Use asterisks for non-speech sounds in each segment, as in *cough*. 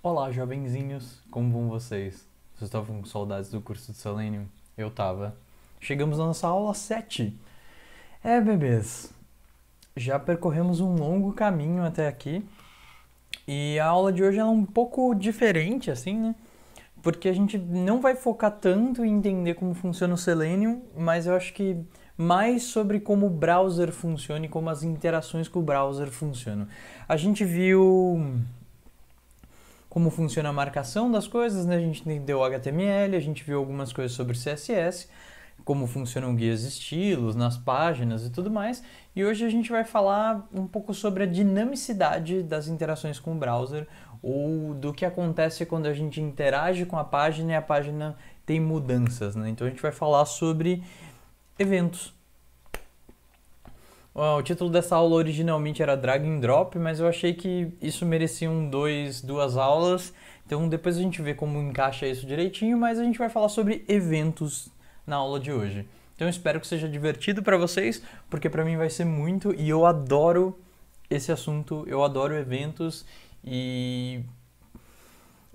Olá, jovenzinhos, como vão vocês? Vocês estavam com saudades do curso de Selenium? Eu tava. Chegamos na nossa aula 7. É, bebês, já percorremos um longo caminho até aqui e a aula de hoje é um pouco diferente, assim, né? porque a gente não vai focar tanto em entender como funciona o Selenium, mas eu acho que mais sobre como o browser funciona e como as interações com o browser funcionam. A gente viu como funciona a marcação das coisas, né? A gente entendeu HTML, a gente viu algumas coisas sobre CSS, como funcionam guias estilos, nas páginas e tudo mais. E hoje a gente vai falar um pouco sobre a dinamicidade das interações com o browser, ou do que acontece quando a gente interage com a página e a página tem mudanças. Né? Então a gente vai falar sobre eventos. O título dessa aula originalmente era Drag and Drop, mas eu achei que isso merecia um dois, duas aulas. Então depois a gente vê como encaixa isso direitinho, mas a gente vai falar sobre eventos na aula de hoje. Então espero que seja divertido para vocês, porque para mim vai ser muito e eu adoro esse assunto, eu adoro eventos e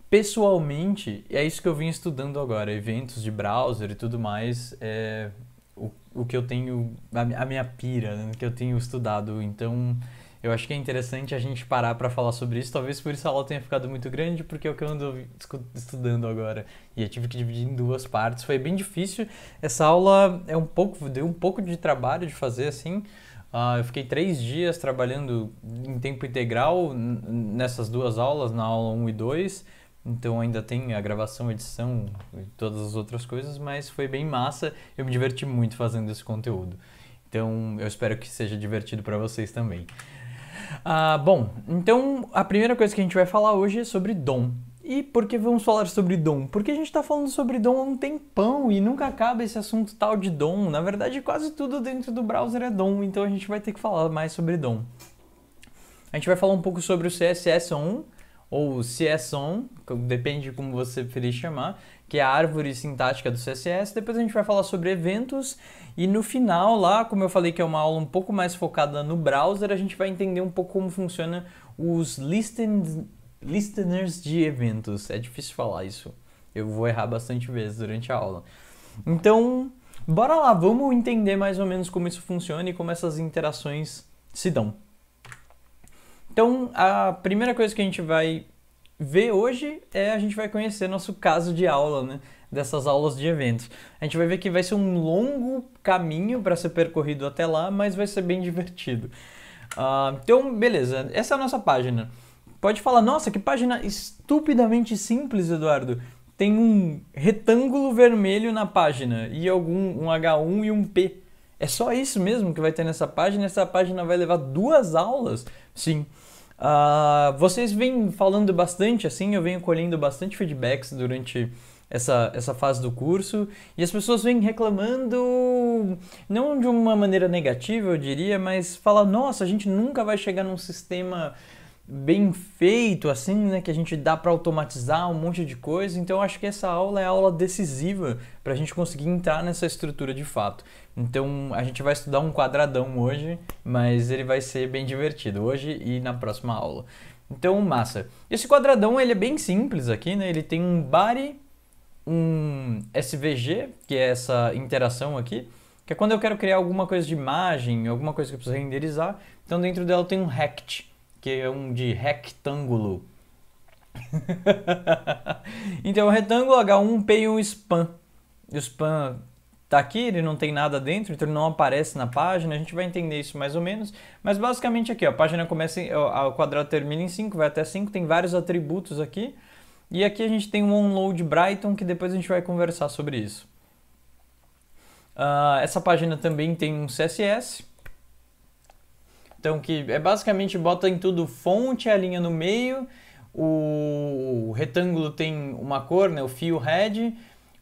pessoalmente, é isso que eu vim estudando agora, eventos de browser e tudo mais, é o, o que eu tenho, a, a minha pira, né, que eu tenho estudado. Então, eu acho que é interessante a gente parar para falar sobre isso. Talvez por isso a aula tenha ficado muito grande, porque é o que eu ando estudando agora. E eu tive que dividir em duas partes. Foi bem difícil. Essa aula é um pouco deu um pouco de trabalho de fazer assim, Uh, eu fiquei três dias trabalhando em tempo integral nessas duas aulas, na aula 1 e 2. Então ainda tem a gravação, edição e todas as outras coisas, mas foi bem massa. Eu me diverti muito fazendo esse conteúdo. Então eu espero que seja divertido para vocês também. Uh, bom, então a primeira coisa que a gente vai falar hoje é sobre dom. E por que vamos falar sobre dom? Porque a gente está falando sobre dom há um tempão e nunca acaba esse assunto tal de dom. Na verdade, quase tudo dentro do browser é dom, então a gente vai ter que falar mais sobre dom. A gente vai falar um pouco sobre o CSS1 ou CSON, depende de como você preferir chamar, que é a árvore sintática do CSS. Depois a gente vai falar sobre eventos e no final lá, como eu falei que é uma aula um pouco mais focada no browser, a gente vai entender um pouco como funciona os listed listeners de eventos. É difícil falar isso. Eu vou errar bastante vezes durante a aula. Então, bora lá, vamos entender mais ou menos como isso funciona e como essas interações se dão. Então, a primeira coisa que a gente vai ver hoje é a gente vai conhecer nosso caso de aula, né? Dessas aulas de eventos. A gente vai ver que vai ser um longo caminho para ser percorrido até lá, mas vai ser bem divertido. Uh, então, beleza, essa é a nossa página pode falar, nossa, que página estupidamente simples, Eduardo. Tem um retângulo vermelho na página e algum um H1 e um P. É só isso mesmo que vai ter nessa página. Essa página vai levar duas aulas? Sim. Uh, vocês vêm falando bastante assim, eu venho colhendo bastante feedbacks durante essa, essa fase do curso e as pessoas vêm reclamando, não de uma maneira negativa, eu diria, mas fala: nossa, a gente nunca vai chegar num sistema bem feito, assim, né? Que a gente dá para automatizar um monte de coisa. Então, acho que essa aula é a aula decisiva para a gente conseguir entrar nessa estrutura de fato. Então, a gente vai estudar um quadradão hoje, mas ele vai ser bem divertido hoje e na próxima aula. Então, massa. Esse quadradão ele é bem simples aqui, né? Ele tem um body, um SVG, que é essa interação aqui, que é quando eu quero criar alguma coisa de imagem, alguma coisa que eu preciso renderizar. Então, dentro dela tem um rect que é um de retângulo. *laughs* então, o retângulo H1 P e um span. E o span tá aqui, ele não tem nada dentro, então ele não aparece na página, a gente vai entender isso mais ou menos, mas basicamente aqui, ó, a página começa, em, ó, o quadrado termina em 5, vai até 5, tem vários atributos aqui, e aqui a gente tem um onload Brighton, que depois a gente vai conversar sobre isso. Uh, essa página também tem um CSS, então, que é basicamente bota em tudo fonte, a linha no meio, o retângulo tem uma cor, né? O fio red,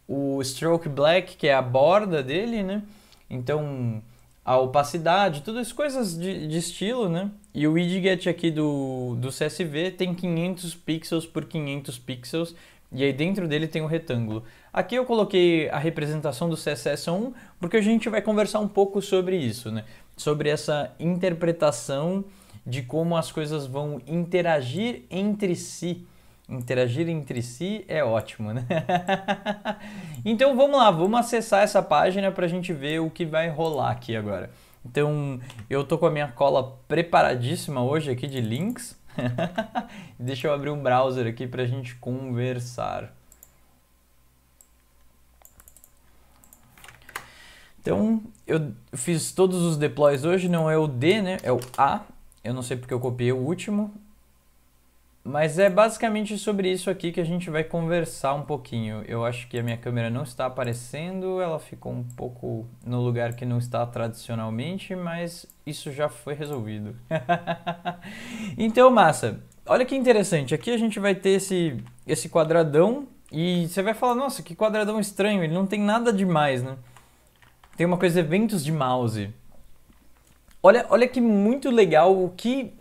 o stroke black, que é a borda dele, né? Então, a opacidade, todas as coisas de, de estilo, né? E o widget aqui do, do CSV tem 500 pixels por 500 pixels, e aí dentro dele tem o um retângulo. Aqui eu coloquei a representação do CSS1 porque a gente vai conversar um pouco sobre isso, né? sobre essa interpretação de como as coisas vão interagir entre si. Interagir entre si é ótimo, né? *laughs* então vamos lá, vamos acessar essa página para a gente ver o que vai rolar aqui agora. Então eu tô com a minha cola preparadíssima hoje aqui de links. *laughs* Deixa eu abrir um browser aqui para a gente conversar. Então, eu fiz todos os deploys hoje, não é o D, né? É o A. Eu não sei porque eu copiei o último. Mas é basicamente sobre isso aqui que a gente vai conversar um pouquinho. Eu acho que a minha câmera não está aparecendo, ela ficou um pouco no lugar que não está tradicionalmente, mas isso já foi resolvido. *laughs* então, massa, olha que interessante. Aqui a gente vai ter esse, esse quadradão e você vai falar, nossa, que quadradão estranho, ele não tem nada demais, né? tem uma coisa eventos de mouse. Olha, olha que muito legal o que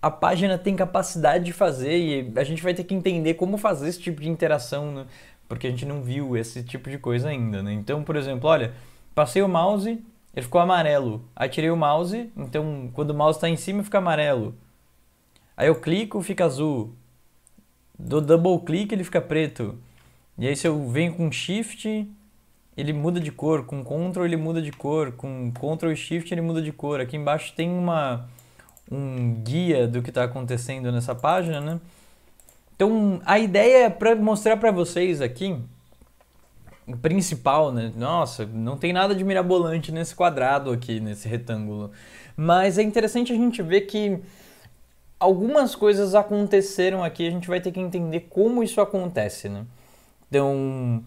a página tem capacidade de fazer e a gente vai ter que entender como fazer esse tipo de interação, né? porque a gente não viu esse tipo de coisa ainda, né? Então, por exemplo, olha, passei o mouse, ele ficou amarelo. Aí tirei o mouse, então quando o mouse está em cima fica amarelo. Aí eu clico, fica azul. Do double click ele fica preto. E aí se eu venho com shift, ele muda de cor, com Ctrl ele muda de cor, com Ctrl Shift ele muda de cor. Aqui embaixo tem uma, um guia do que está acontecendo nessa página, né? Então, a ideia é para mostrar para vocês aqui, principal, né? Nossa, não tem nada de mirabolante nesse quadrado aqui, nesse retângulo. Mas é interessante a gente ver que algumas coisas aconteceram aqui, a gente vai ter que entender como isso acontece, né? Então,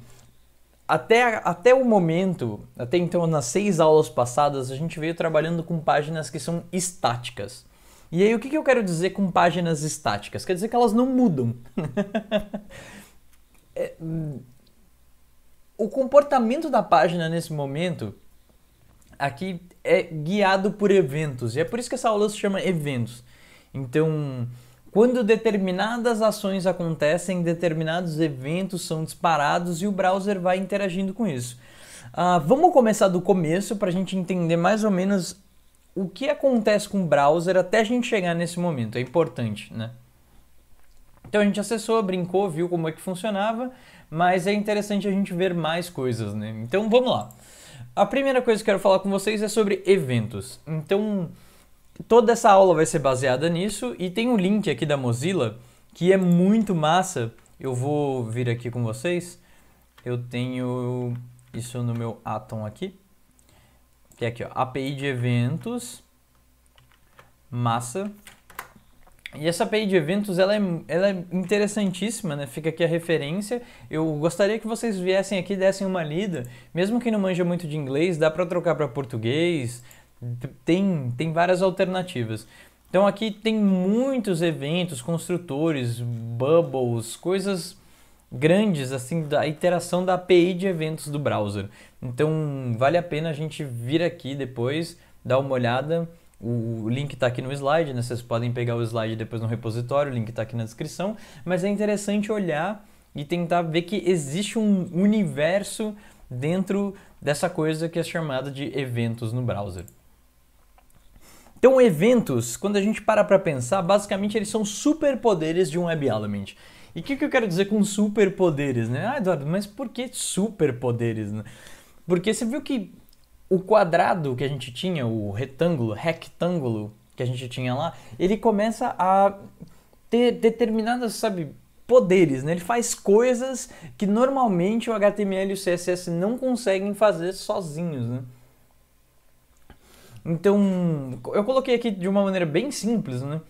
até, até o momento, até então nas seis aulas passadas, a gente veio trabalhando com páginas que são estáticas. E aí o que, que eu quero dizer com páginas estáticas? Quer dizer que elas não mudam. *laughs* é, hum, o comportamento da página nesse momento aqui é guiado por eventos. E é por isso que essa aula se chama eventos. Então, quando determinadas ações acontecem, determinados eventos são disparados e o browser vai interagindo com isso. Uh, vamos começar do começo para a gente entender mais ou menos o que acontece com o browser até a gente chegar nesse momento. É importante, né? Então a gente acessou, brincou, viu como é que funcionava, mas é interessante a gente ver mais coisas, né? Então vamos lá. A primeira coisa que eu quero falar com vocês é sobre eventos. Então toda essa aula vai ser baseada nisso e tem um link aqui da Mozilla que é muito massa. Eu vou vir aqui com vocês. Eu tenho isso no meu Atom aqui. Que é aqui, ó, API de eventos. Massa. E essa API de eventos, ela é, ela é interessantíssima, né? Fica aqui a referência. Eu gostaria que vocês viessem aqui e dessem uma lida. Mesmo quem não manja muito de inglês, dá para trocar para português, tem, tem várias alternativas. Então aqui tem muitos eventos, construtores, bubbles, coisas grandes assim da iteração da API de eventos do browser. Então vale a pena a gente vir aqui depois, dar uma olhada. O link está aqui no slide, né? vocês podem pegar o slide depois no repositório, o link está aqui na descrição. Mas é interessante olhar e tentar ver que existe um universo dentro dessa coisa que é chamada de eventos no browser. Então, eventos, quando a gente para para pensar, basicamente eles são superpoderes de um web element. E o que, que, eu quero dizer com superpoderes, né? Ah, Eduardo, mas por que superpoderes? Né? Porque você viu que o quadrado que a gente tinha, o retângulo, rectângulo que a gente tinha lá, ele começa a ter determinadas, sabe, poderes, né? Ele faz coisas que normalmente o HTML e o CSS não conseguem fazer sozinhos, né? Então, eu coloquei aqui de uma maneira bem simples, né?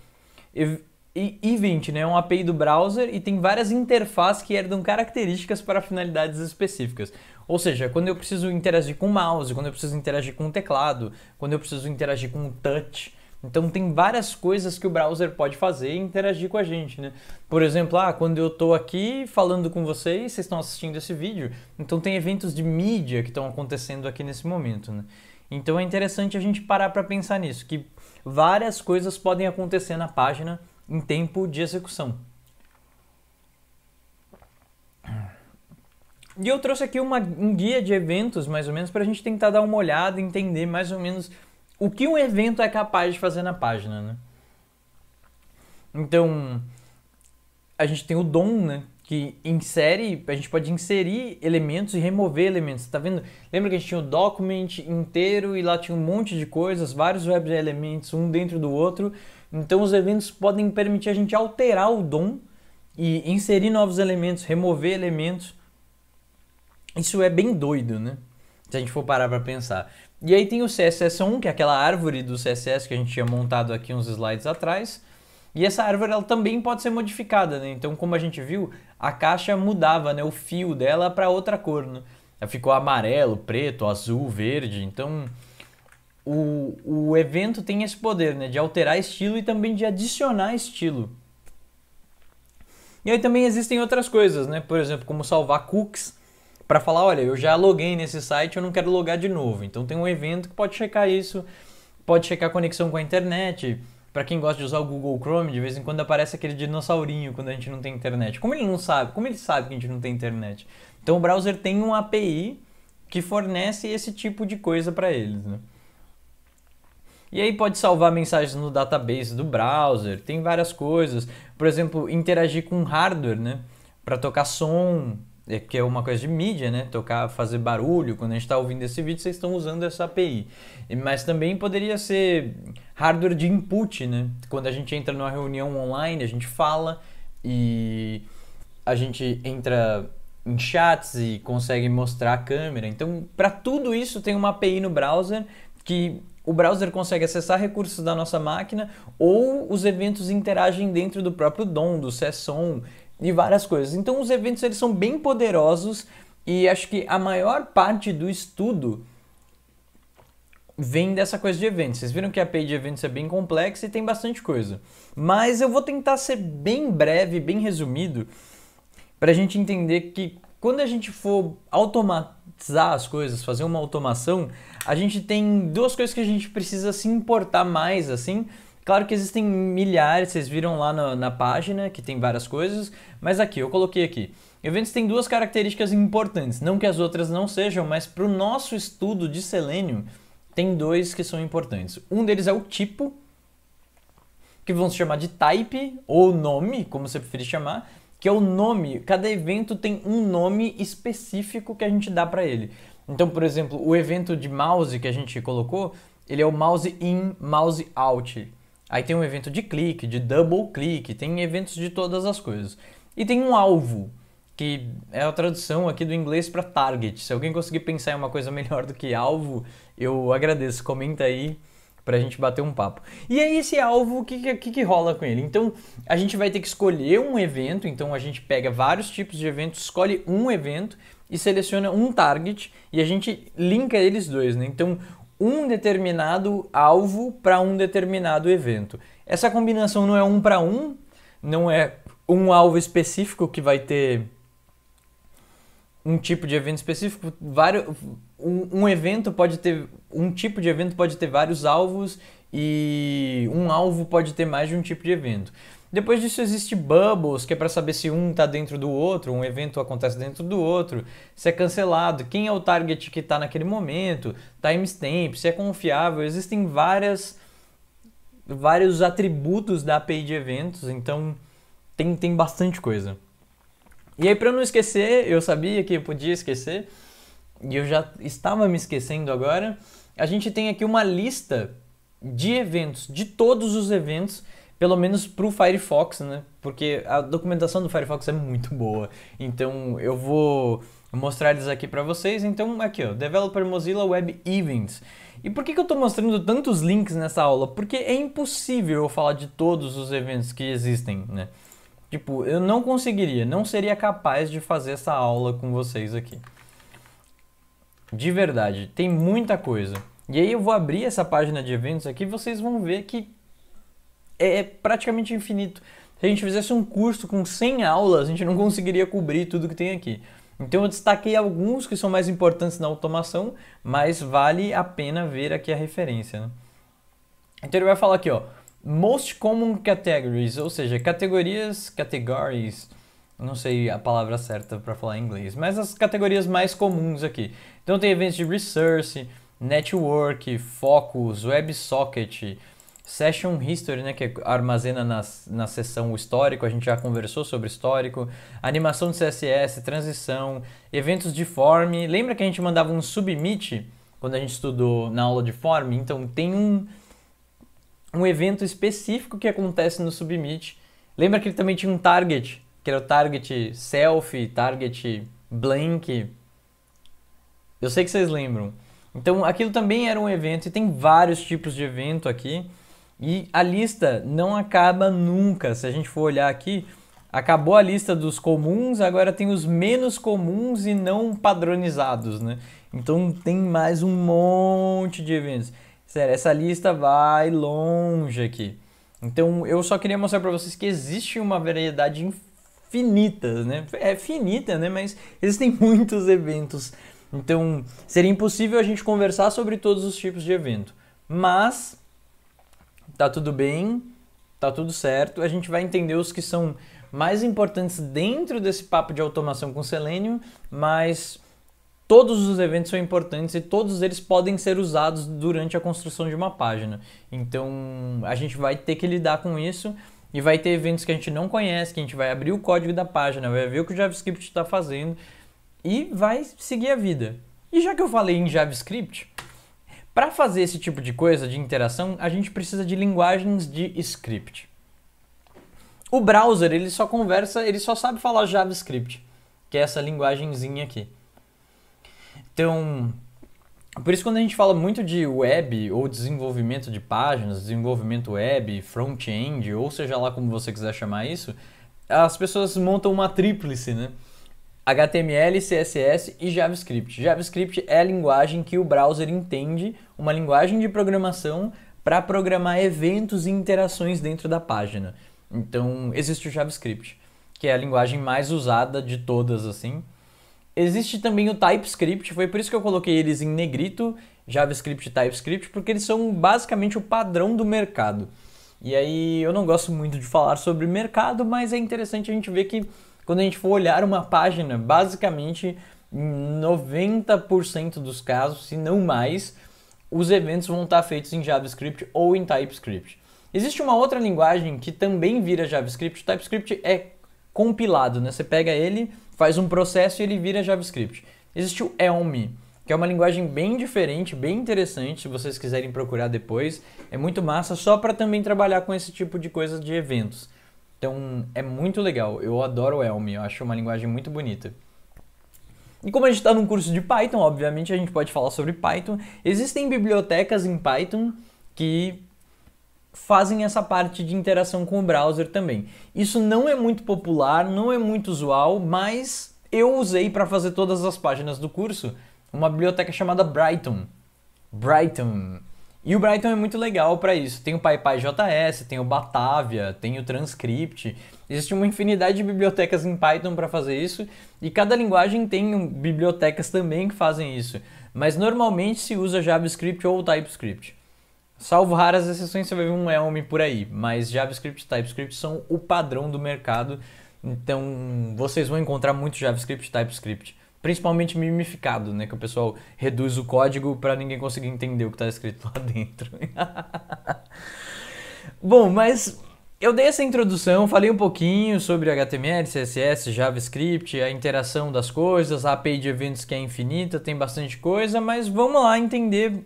Event né, é um API do browser e tem várias interfaces que herdam características para finalidades específicas. Ou seja, quando eu preciso interagir com o mouse, quando eu preciso interagir com o teclado, quando eu preciso interagir com o touch. Então tem várias coisas que o browser pode fazer e interagir com a gente, né? Por exemplo, ah, quando eu estou aqui falando com vocês, vocês estão assistindo esse vídeo, então tem eventos de mídia que estão acontecendo aqui nesse momento, né? Então é interessante a gente parar para pensar nisso, que várias coisas podem acontecer na página em tempo de execução. E eu trouxe aqui uma, um guia de eventos, mais ou menos, para a gente tentar dar uma olhada, entender mais ou menos o que um evento é capaz de fazer na página, né? Então, a gente tem o DOM, né? que insere, a gente pode inserir elementos e remover elementos, tá vendo? Lembra que a gente tinha o document inteiro e lá tinha um monte de coisas, vários web elements um dentro do outro. Então os eventos podem permitir a gente alterar o DOM e inserir novos elementos, remover elementos. Isso é bem doido, né? Se a gente for parar para pensar. E aí tem o CSS1, que é aquela árvore do CSS que a gente tinha montado aqui uns slides atrás. E essa árvore ela também pode ser modificada, né? Então, como a gente viu, a caixa mudava né, o fio dela para outra cor. Né? Ela ficou amarelo, preto, azul, verde. Então, o, o evento tem esse poder né, de alterar estilo e também de adicionar estilo. E aí também existem outras coisas, né? Por exemplo, como salvar cookies para falar, olha, eu já loguei nesse site, eu não quero logar de novo. Então tem um evento que pode checar isso, pode checar a conexão com a internet, para quem gosta de usar o Google Chrome, de vez em quando aparece aquele dinossaurinho quando a gente não tem internet. Como ele não sabe? Como ele sabe que a gente não tem internet? Então o browser tem um API que fornece esse tipo de coisa para eles, né? E aí pode salvar mensagens no database do browser, tem várias coisas. Por exemplo, interagir com hardware, né? Para tocar som, é que é uma coisa de mídia, né? Tocar, fazer barulho. Quando a gente está ouvindo esse vídeo, vocês estão usando essa API. Mas também poderia ser hardware de input, né? Quando a gente entra numa reunião online, a gente fala e a gente entra em chats e consegue mostrar a câmera. Então, para tudo isso tem uma API no browser que o browser consegue acessar recursos da nossa máquina ou os eventos interagem dentro do próprio DOM, do Sesson e várias coisas. Então os eventos eles são bem poderosos e acho que a maior parte do estudo vem dessa coisa de eventos. Vocês viram que a API de eventos é bem complexa e tem bastante coisa. Mas eu vou tentar ser bem breve, bem resumido, para a gente entender que quando a gente for automatizar as coisas, fazer uma automação, a gente tem duas coisas que a gente precisa se importar mais, assim, Claro que existem milhares, vocês viram lá na, na página que tem várias coisas, mas aqui, eu coloquei aqui. Eventos têm duas características importantes, não que as outras não sejam, mas para o nosso estudo de selênio, tem dois que são importantes. Um deles é o tipo, que vão se chamar de type ou nome, como você preferir chamar, que é o nome. Cada evento tem um nome específico que a gente dá para ele. Então, por exemplo, o evento de mouse que a gente colocou, ele é o mouse in, mouse out. Aí tem um evento de clique, de double clique, tem eventos de todas as coisas. E tem um alvo, que é a tradução aqui do inglês para target. Se alguém conseguir pensar em uma coisa *laughs* melhor do que alvo, eu agradeço. Comenta aí para a gente bater um papo. E aí esse alvo, o que, que, que, rola com ele? Então a gente vai ter que escolher um evento, então a gente pega vários tipos de eventos, escolhe um evento e seleciona um target e a gente linka eles dois, né? Então um determinado alvo para um determinado evento. Essa combinação não é um para um, não é um alvo específico que vai ter um tipo de evento específico, vários, um, um, evento pode ter um tipo de evento pode ter vários alvos e um alvo pode ter mais de um tipo de evento. Depois disso existe bubbles, que é para saber se um está dentro do outro, um evento acontece dentro do outro, se é cancelado, quem é o target que está naquele momento, timestamp, se é confiável. Existem várias vários atributos da API de eventos, então tem, tem bastante coisa. E aí para não esquecer, eu sabia que eu podia esquecer, e eu já estava me esquecendo agora, a gente tem aqui uma lista de eventos, de todos os eventos pelo menos pro Firefox, né? Porque a documentação do Firefox é muito boa. Então eu vou mostrar eles aqui para vocês. Então aqui, ó, Developer Mozilla Web Events. E por que, que eu estou mostrando tantos links nessa aula? Porque é impossível eu falar de todos os eventos que existem, né? Tipo, eu não conseguiria, não seria capaz de fazer essa aula com vocês aqui. De verdade, tem muita coisa. E aí eu vou abrir essa página de eventos aqui, e vocês vão ver que é, é praticamente infinito. Se a gente fizesse um curso com 100 aulas, a gente não conseguiria cobrir tudo que tem aqui. Então eu destaquei alguns que são mais importantes na automação, mas vale a pena ver aqui a referência. Né? Então ele vai falar aqui, ó, most common categories, ou seja, categorias, categories, não sei a palavra certa para falar em inglês, mas as categorias mais comuns aqui. Então tem eventos de research, network, focus, websocket, socket Session History, né, que armazena na, na sessão o histórico, a gente já conversou sobre histórico, animação de CSS, transição, eventos de form. Lembra que a gente mandava um submit quando a gente estudou na aula de form? Então tem um, um evento específico que acontece no submit. Lembra que ele também tinha um target, que era o target selfie, target blank. Eu sei que vocês lembram. Então aquilo também era um evento e tem vários tipos de evento aqui. E a lista não acaba nunca. Se a gente for olhar aqui, acabou a lista dos comuns, agora tem os menos comuns e não padronizados, né? Então tem mais um monte de eventos. Sério, essa lista vai longe aqui. Então eu só queria mostrar para vocês que existe uma variedade infinita, né? É finita, né? Mas existem *laughs* muitos eventos. Então seria impossível a gente conversar sobre todos os tipos de evento. Mas tá tudo bem, tá tudo certo. A gente vai entender os que são mais importantes dentro desse papo de automação com Selenium, mas todos os eventos são importantes e todos eles podem ser usados durante a construção de uma página. Então a gente vai ter que lidar com isso e vai ter eventos que a gente não conhece, que a gente vai abrir o código da página, vai ver o que o JavaScript está fazendo e vai seguir a vida. E já que eu falei em JavaScript, para fazer esse tipo de coisa, de interação, a gente precisa de linguagens de script. O browser, ele só conversa, ele só sabe falar JavaScript, que é essa linguagemzinha aqui. Então, por isso quando a gente fala muito de web ou desenvolvimento de páginas, desenvolvimento web, front-end, ou seja lá como você quiser chamar isso, as pessoas montam uma tríplice, né? HTML, CSS e JavaScript. JavaScript é a linguagem que o browser entende, uma linguagem de programação para programar eventos e interações dentro da página. Então, existe o JavaScript, que é a linguagem mais usada de todas assim. Existe também o TypeScript, foi por isso que eu coloquei eles em negrito, JavaScript e TypeScript, porque eles são basicamente o padrão do mercado. E aí eu não gosto muito de falar sobre mercado, mas é interessante a gente ver que quando a gente for olhar uma página, basicamente 90% dos casos, se não mais, os eventos vão estar feitos em JavaScript ou em TypeScript. Existe uma outra linguagem que também vira JavaScript. O TypeScript é compilado, né? Você pega ele, faz um processo e ele vira JavaScript. Existe o Elm, que é uma linguagem bem diferente, bem interessante, se vocês quiserem procurar depois. É muito massa só para também trabalhar com esse tipo de coisa de eventos. Então é muito legal, eu adoro o Elm, eu acho uma linguagem muito bonita. E como a gente está num curso de Python, obviamente a gente pode falar sobre Python. Existem bibliotecas em Python que fazem essa parte de interação com o browser também. Isso não é muito popular, não é muito usual, mas eu usei para fazer todas as páginas do curso uma biblioteca chamada Brighton. Brighton. E o Brighton é muito legal para isso. Tem o PyPy JS, tem o Batavia, tem o Transcript. Existe uma infinidade de bibliotecas em Python para fazer isso, e cada linguagem tem bibliotecas também que fazem isso. Mas normalmente se usa JavaScript ou TypeScript. Salvo raras exceções, você vai ver um Elm por aí, mas JavaScript e TypeScript são o padrão do mercado, então vocês vão encontrar muito JavaScript e TypeScript principalmente mimificado, né? Que o pessoal reduz o código para ninguém conseguir entender o que está escrito lá *laughs* dentro. Bom, mas eu dei essa introdução, falei um pouquinho sobre HTML, CSS, JavaScript, a interação das coisas, a API de eventos que é infinita, tem bastante coisa, mas vamos lá entender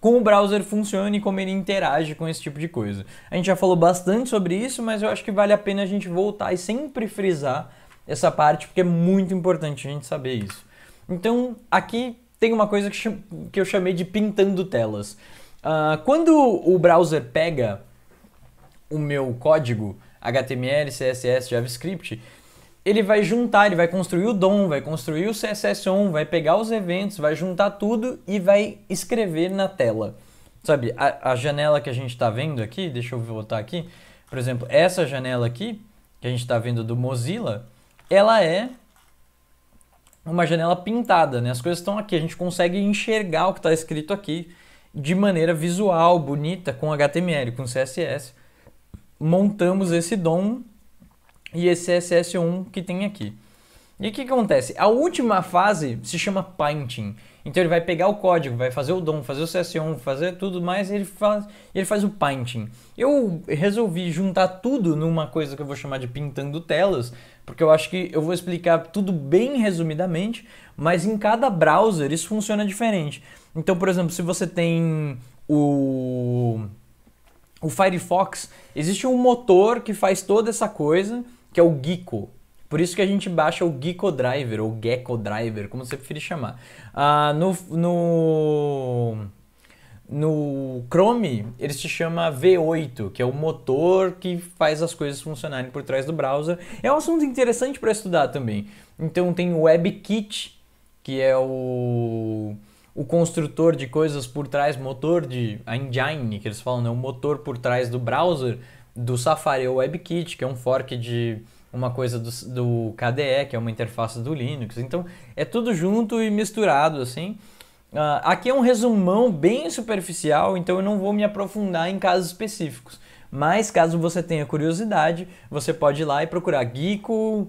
como o browser funciona e como ele interage com esse tipo de coisa. A gente já falou bastante sobre isso, mas eu acho que vale a pena a gente voltar e sempre frisar essa parte, porque é muito importante a gente saber isso. Então, aqui tem uma coisa que, que eu chamei de pintando telas. Uh, quando o browser pega o meu código HTML, CSS, JavaScript, ele vai juntar, ele vai construir o DOM, vai construir o CSS1, vai pegar os eventos, vai juntar tudo e vai escrever na tela. Sabe, a, a janela que a gente está vendo aqui, deixa eu voltar aqui, por exemplo, essa janela aqui, que a gente está vendo do Mozilla, ela é uma janela pintada, né? As coisas estão aqui, a gente consegue enxergar o que está escrito aqui de maneira visual, bonita, com HTML, com CSS. Montamos esse DOM e esse CSS1 que tem aqui. E o que acontece? A última fase se chama painting. Então ele vai pegar o código, vai fazer o DOM, fazer o CS1, fazer tudo mais, e ele faz, ele faz o painting. Eu resolvi juntar tudo numa coisa que eu vou chamar de pintando telas, porque eu acho que eu vou explicar tudo bem resumidamente, mas em cada browser isso funciona diferente. Então, por exemplo, se você tem o o Firefox, existe um motor que faz toda essa coisa, que é o Gecko. Por isso que a gente baixa o Gecko Driver, ou Gecko Driver, como você preferir chamar. Ah, no, no no Chrome, ele se chama V8, que é o motor que faz as coisas funcionarem por trás do browser. É um assunto interessante para estudar também. Então tem o WebKit, que é o, o construtor de coisas por trás, motor de a engine, que eles falam, né? o motor por trás do browser do Safari, é o WebKit, que é um fork de uma coisa do, do KDE, que é uma interface do Linux. Então é tudo junto e misturado assim. Uh, aqui é um resumão bem superficial, então eu não vou me aprofundar em casos específicos. Mas caso você tenha curiosidade, você pode ir lá e procurar Geeko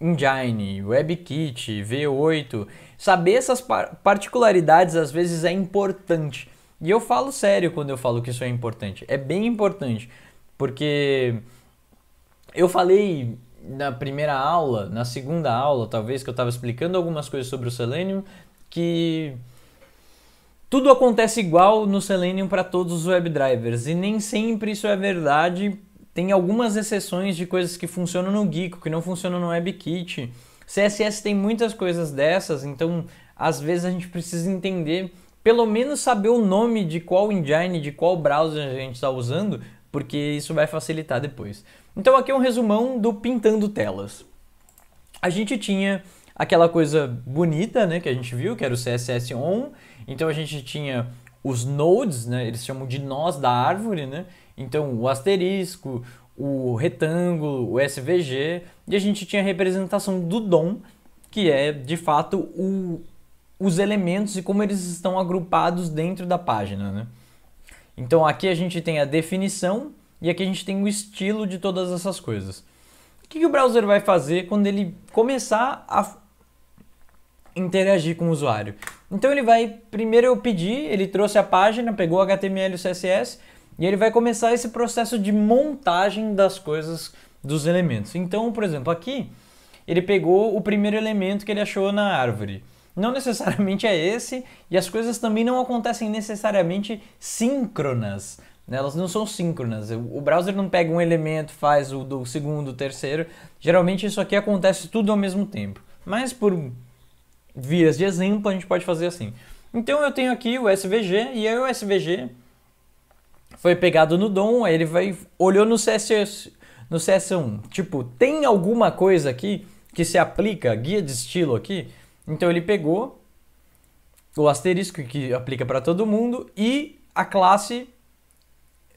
Engine, WebKit, V8. Saber essas par particularidades às vezes é importante. E eu falo sério quando eu falo que isso é importante. É bem importante, porque eu falei na primeira aula, na segunda aula, talvez que eu estava explicando algumas coisas sobre o Selenium, que tudo acontece igual no Selenium para todos os WebDrivers e nem sempre isso é verdade. Tem algumas exceções de coisas que funcionam no Geek, que não funcionam no WebKit. CSS tem muitas coisas dessas, então às vezes a gente precisa entender, pelo menos saber o nome de qual engine, de qual browser a gente está usando, porque isso vai facilitar depois. Então aqui é um resumão do pintando telas. A gente tinha aquela coisa bonita, né, que a gente viu, que era o CSS on. Então a gente tinha os nodes, né, eles chamam de nós da árvore, né? Então o asterisco, o retângulo, o SVG, e a gente tinha a representação do DOM, que é de fato o, os elementos e como eles estão agrupados dentro da página, né? Então aqui a gente tem a definição e aqui a gente tem o estilo de todas essas coisas. O que, que o browser vai fazer quando ele começar a interagir com o usuário. Então ele vai, primeiro eu pedi, ele trouxe a página, pegou o HTML e o CSS e ele vai começar esse processo de montagem das coisas, dos elementos. Então, por exemplo, aqui ele pegou o primeiro elemento que ele achou na árvore. Não *laughs* necessariamente é esse, e as coisas também não acontecem necessariamente síncronas. Né? Elas não são síncronas. O browser não pega um elemento, faz o do segundo, o terceiro. Geralmente isso aqui acontece tudo ao mesmo tempo. Mas por vias de exemplo, a gente pode fazer assim. Então eu tenho aqui o SVG, e aí o SVG foi pegado no DOM, aí ele vai, olhou no, CS, no CS1, tipo, tem alguma coisa aqui que se aplica, guia de estilo aqui? Então ele pegou o asterisco que aplica para todo mundo e a classe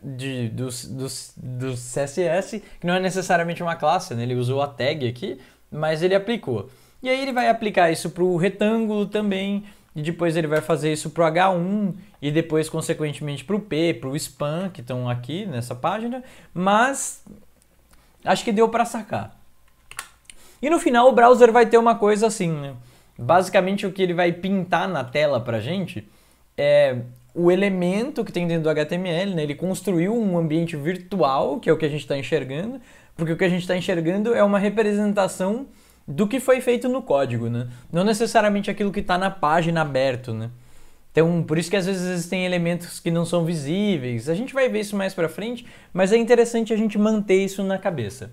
de, do, do, do CSS, que não é necessariamente uma classe, né? ele usou a tag aqui, mas ele aplicou. E aí ele vai aplicar isso para o retângulo também, e depois ele vai fazer isso para o H1 e depois, consequentemente, para o P, para o spam, que estão aqui nessa página, mas acho que deu para sacar. E no final o browser vai ter uma coisa assim, né? Basicamente o que ele vai pintar na tela para gente é o elemento que tem dentro do HTML, né? Ele construiu um ambiente virtual, que é o que a gente está enxergando, porque o que a gente está enxergando é uma representação do que foi feito no código, né? Não necessariamente aquilo que está na página aberto, né? Então, por isso que às vezes existem elementos que não são visíveis. A gente vai ver isso mais para frente, mas é interessante a gente manter isso na cabeça.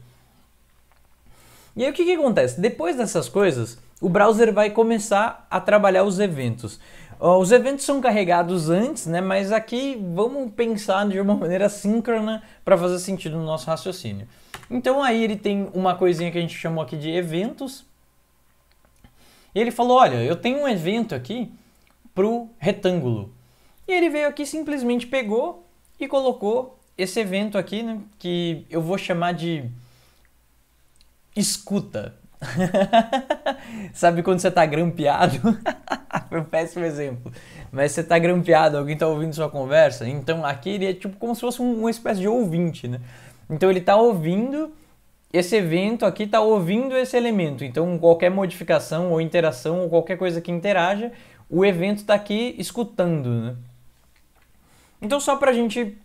E aí o que, que acontece? Depois dessas coisas, o browser vai começar a trabalhar os eventos. Os eventos são carregados antes, né? Mas aqui vamos pensar de uma maneira síncrona para fazer sentido no nosso raciocínio. Então aí ele tem uma coisinha que a gente chamou aqui de eventos. E ele falou: olha, eu tenho um evento aqui pro retângulo. E ele veio aqui simplesmente pegou e colocou esse evento aqui, né, que eu vou chamar de escuta. *laughs* Sabe quando você tá grampeado? *laughs* Foi um péssimo exemplo. Mas você tá grampeado, alguém tá ouvindo sua conversa, então aqui ele é tipo como se fosse uma espécie de ouvinte, né? Então ele está ouvindo esse evento aqui, está ouvindo esse elemento. Então qualquer modificação ou interação ou qualquer coisa que interaja, o evento está aqui escutando. Né? Então só para a gente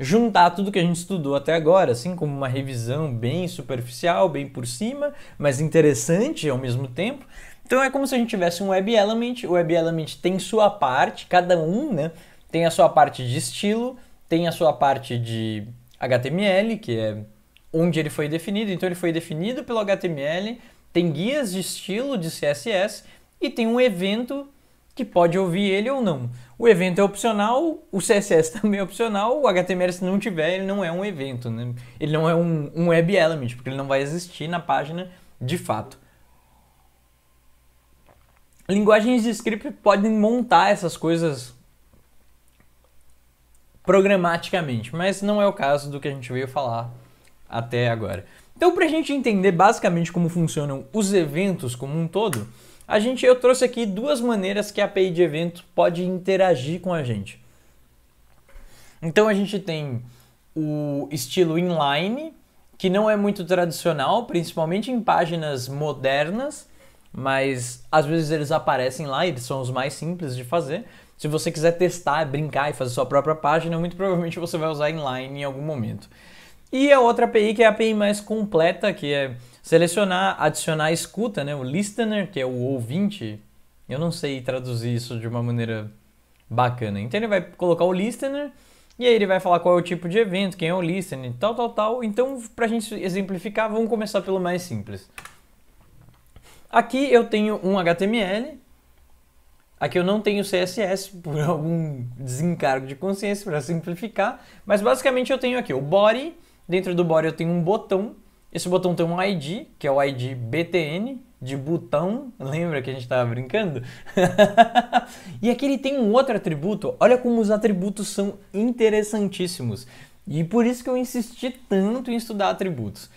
juntar tudo que a gente estudou até agora, assim como uma revisão bem superficial, bem por cima, mas interessante ao mesmo tempo. Então é como se a gente tivesse um web element, o web element tem sua parte, cada um, né? Tem a sua parte de estilo, tem a sua parte de HTML, que é onde ele foi definido. Então ele foi definido pelo HTML, tem guias de estilo de CSS e tem um evento que pode ouvir ele ou não. O evento é opcional, o CSS *laughs* também é opcional, o HTML se não tiver, ele não é um evento, né? Ele não é um, um web element, porque ele não vai existir na página de fato. Linguagens de script podem montar essas coisas programaticamente, mas não é o caso do que a gente veio falar até agora. Então, para a gente entender basicamente como funcionam os eventos como um todo, a gente eu trouxe aqui duas maneiras que a API de evento pode interagir com a gente. Então a gente tem o estilo inline, que não é muito tradicional, principalmente em páginas modernas, mas às vezes eles aparecem lá, eles são os mais simples de fazer. Se você quiser testar, brincar e fazer sua própria página, muito provavelmente você vai usar inline em algum momento. E a outra API, que é a API mais completa, que é selecionar, adicionar a escuta, né? o listener, que é o ouvinte. Eu não sei traduzir isso de uma maneira bacana. Então ele vai colocar o listener e aí ele vai falar qual é o tipo de evento, quem é o listener, tal, tal, tal. Então, para a gente exemplificar, vamos começar pelo mais simples. Aqui eu tenho um HTML Aqui eu não tenho CSS por *laughs* algum desencargo de consciência para simplificar, mas basicamente eu tenho aqui o body, dentro do body eu tenho um botão, esse botão tem um ID, que é o ID BTN, de botão, lembra que a gente estava brincando? *laughs* e aqui ele tem um outro atributo, olha como os atributos são interessantíssimos. E por isso que eu insisti tanto em estudar atributos.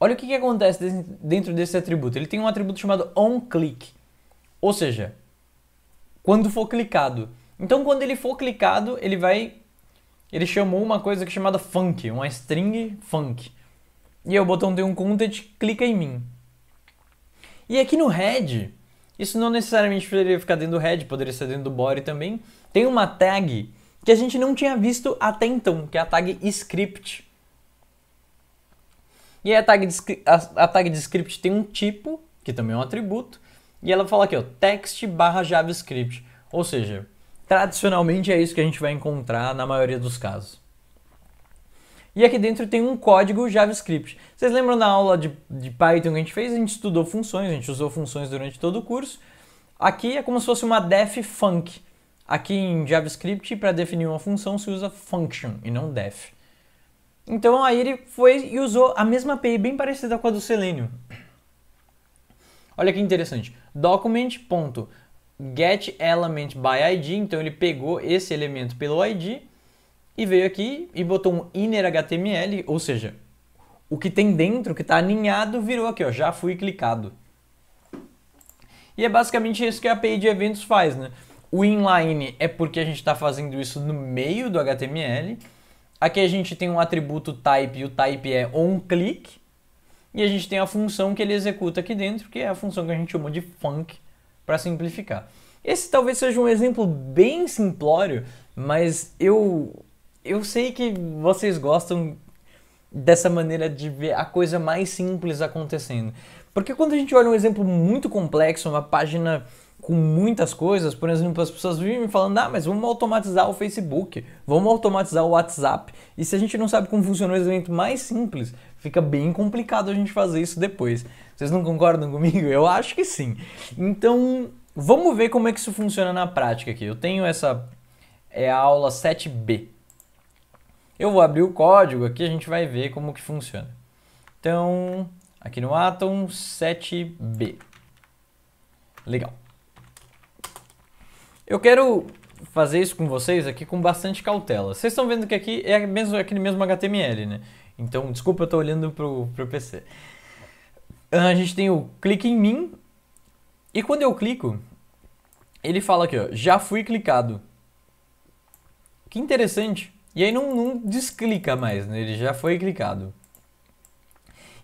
Olha o que, que acontece dentro desse atributo, ele tem um atributo chamado onClick, ou seja, quando for clicado. Então, quando ele for clicado, ele vai. Ele chamou uma coisa que é chamada funk, uma string funk. E aí o botão tem um content, clica em mim. E aqui no head, isso não necessariamente poderia ficar dentro do head, poderia ser dentro do body também. Tem uma tag que a gente não tinha visto até então, que é a tag script. E a tag de, a, a tag de script tem um tipo, que também é um atributo, e ela fala aqui, ó, text barra JavaScript. Ou seja, tradicionalmente é isso que a gente vai encontrar na maioria dos casos. E aqui dentro tem um código JavaScript. Vocês lembram da aula de, de Python que a gente fez? A gente estudou funções, a gente usou funções durante todo o curso. Aqui é como se fosse uma def func. Aqui em JavaScript, para definir uma função, se usa function e não def. Então aí ele foi e usou a mesma API bem parecida com a do Selenium. Olha que interessante document.getElementById, então ele pegou esse elemento pelo ID e veio aqui e botou um inner HTML, ou seja, o que tem dentro, que está aninhado, virou aqui, ó, já fui clicado. E é basicamente isso que a API de eventos faz, né? O inline é porque a gente está fazendo isso no meio do HTML. Aqui a gente tem um atributo type e o type é onClick. E a gente tem a função que ele executa aqui dentro, que é a função que a gente chama de func para simplificar. Esse talvez seja um exemplo bem simplório, mas eu eu sei que vocês gostam dessa maneira de ver a coisa mais simples acontecendo. Porque quando a gente olha um exemplo muito complexo, uma página com muitas coisas, por exemplo, as pessoas vivem falando: ah, mas vamos automatizar o Facebook, vamos automatizar o WhatsApp. E se a gente não sabe como funciona o um exemplo mais simples, Fica bem complicado a gente fazer isso depois. Vocês não concordam comigo? Eu acho que sim. Então, vamos ver como é que isso funciona na prática aqui. Eu tenho essa é a aula 7B. Eu vou abrir o código aqui, a gente vai ver como que funciona. Então, aqui no Atom 7B. Legal. Eu quero fazer isso com vocês aqui com bastante cautela. Vocês estão vendo que aqui é mesmo, é aquele mesmo HTML, né? Então, desculpa, eu estou olhando pro, pro PC. Ah, a gente tem o clique em mim. E quando eu clico, ele fala aqui, ó, já fui clicado. Que interessante. E aí não, não desclica mais, né? Ele já foi clicado.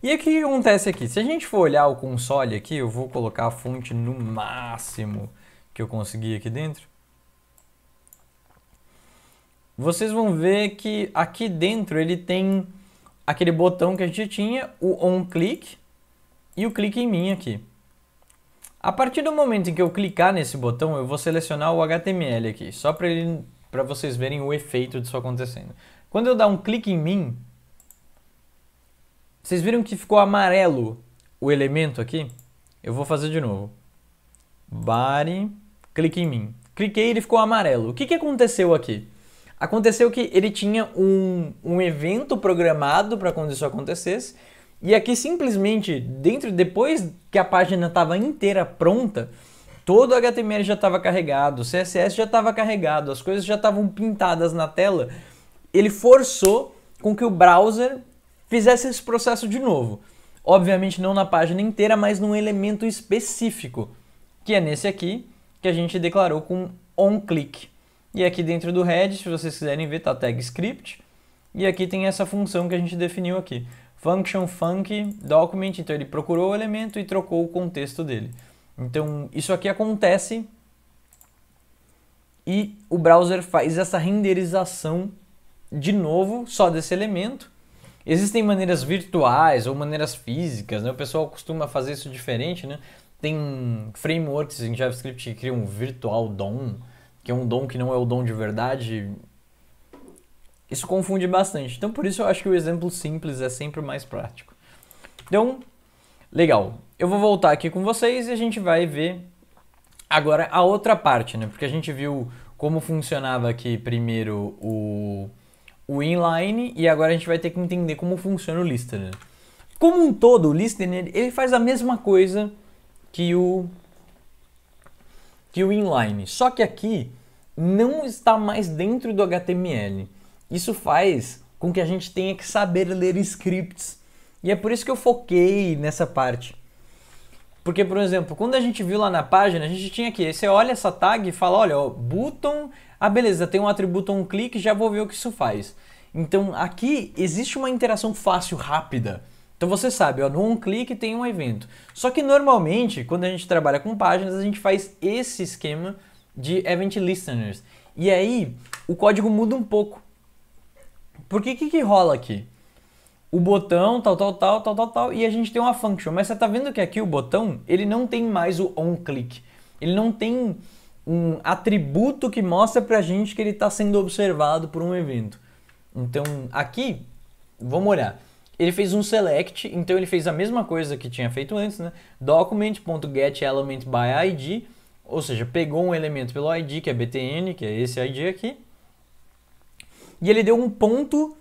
E aí o que acontece aqui? Se a gente for olhar o console aqui, eu vou colocar a fonte no máximo que eu conseguir aqui dentro. Vocês vão ver que aqui dentro ele tem aquele botão que a gente tinha, o on click e o clique em mim aqui. A partir do momento em que eu clicar nesse botão, eu vou selecionar o HTML aqui, só para ele para vocês verem o efeito disso acontecendo. Quando eu dar um clique em mim, vocês viram que ficou amarelo o elemento aqui? Eu vou fazer de novo. Body, clique em mim. Cliquei, ele ficou amarelo. O que, que aconteceu aqui? Aconteceu que ele tinha um, um evento programado para quando isso acontecesse, e aqui simplesmente, dentro depois que a página estava inteira pronta, todo o HTML já estava carregado, o CSS já estava carregado, as coisas já estavam pintadas na tela, ele forçou com que o browser fizesse esse processo de novo. Obviamente não na página inteira, mas num elemento específico, que é nesse aqui, que a gente declarou com onClick. E aqui dentro do head se vocês quiserem ver, tá tag script. E aqui tem essa função que a gente definiu aqui. Function func document, então ele procurou o elemento e trocou o contexto dele. Então isso aqui acontece e o browser faz essa renderização de novo só desse elemento. Existem maneiras virtuais ou maneiras físicas, né? O pessoal costuma fazer isso diferente, né? Tem frameworks em JavaScript que criam um virtual DOM, que é um dom que não é o dom de verdade, isso confunde bastante. Então, por isso eu acho que o exemplo simples é sempre mais prático. Então, legal. Eu vou voltar aqui com vocês e a gente vai ver agora a outra parte, né? Porque a gente viu como funcionava aqui primeiro o, o inline e agora a gente vai ter que entender como funciona o listener. Como um todo, o listener ele faz a mesma coisa que o que o inline. Só que aqui não está mais dentro do HTML. Isso faz com que a gente tenha que saber ler scripts. E é por isso que eu foquei nessa parte. Porque, por exemplo, quando a gente viu lá na página, a gente tinha aqui, você olha essa tag e fala, olha, ó, button, ah beleza, tem um atributo um clique, já vou ver o que isso faz. Então aqui existe uma interação fácil, rápida. Então você sabe, ó, no onclick clique tem um evento. Só que normalmente, quando a gente trabalha com páginas, a gente faz esse esquema de event listeners. E aí o código muda um pouco. Porque o que, que rola aqui? O botão, tal, tal, tal, tal, tal, tal, e a gente tem uma function. Mas você está vendo que aqui o botão, ele não tem mais o onclick. Ele não tem um atributo que mostra a gente que ele está sendo observado por um evento. Então aqui, vamos olhar ele fez um select, então ele fez a mesma coisa que tinha feito antes, né? document.getElementById, ou seja, pegou um elemento pelo ID, que é btn, que é esse ID aqui, e ele deu um ponto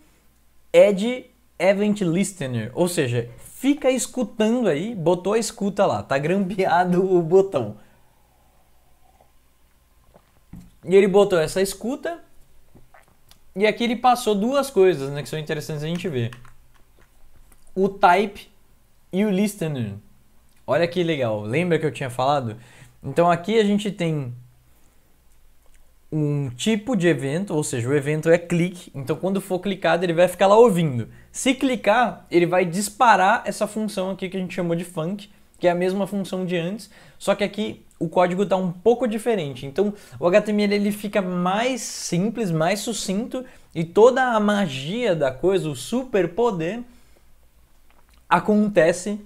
addEventListener, ou seja, fica escutando aí, botou a escuta lá, tá grampeado o botão. E ele botou essa escuta, e aqui ele passou duas coisas, né, que são interessantes a gente ver o type e o listener. Olha que legal, lembra que eu tinha falado? Então aqui a gente tem um tipo de evento, ou seja, o evento é clique, então quando for clicado ele vai ficar lá ouvindo. Se clicar, ele vai disparar essa função aqui que a gente chamou de funk, que é a mesma função de antes, só que aqui o código está um pouco diferente. Então o HTML ele fica mais simples, mais sucinto e toda a magia da coisa, o super poder acontece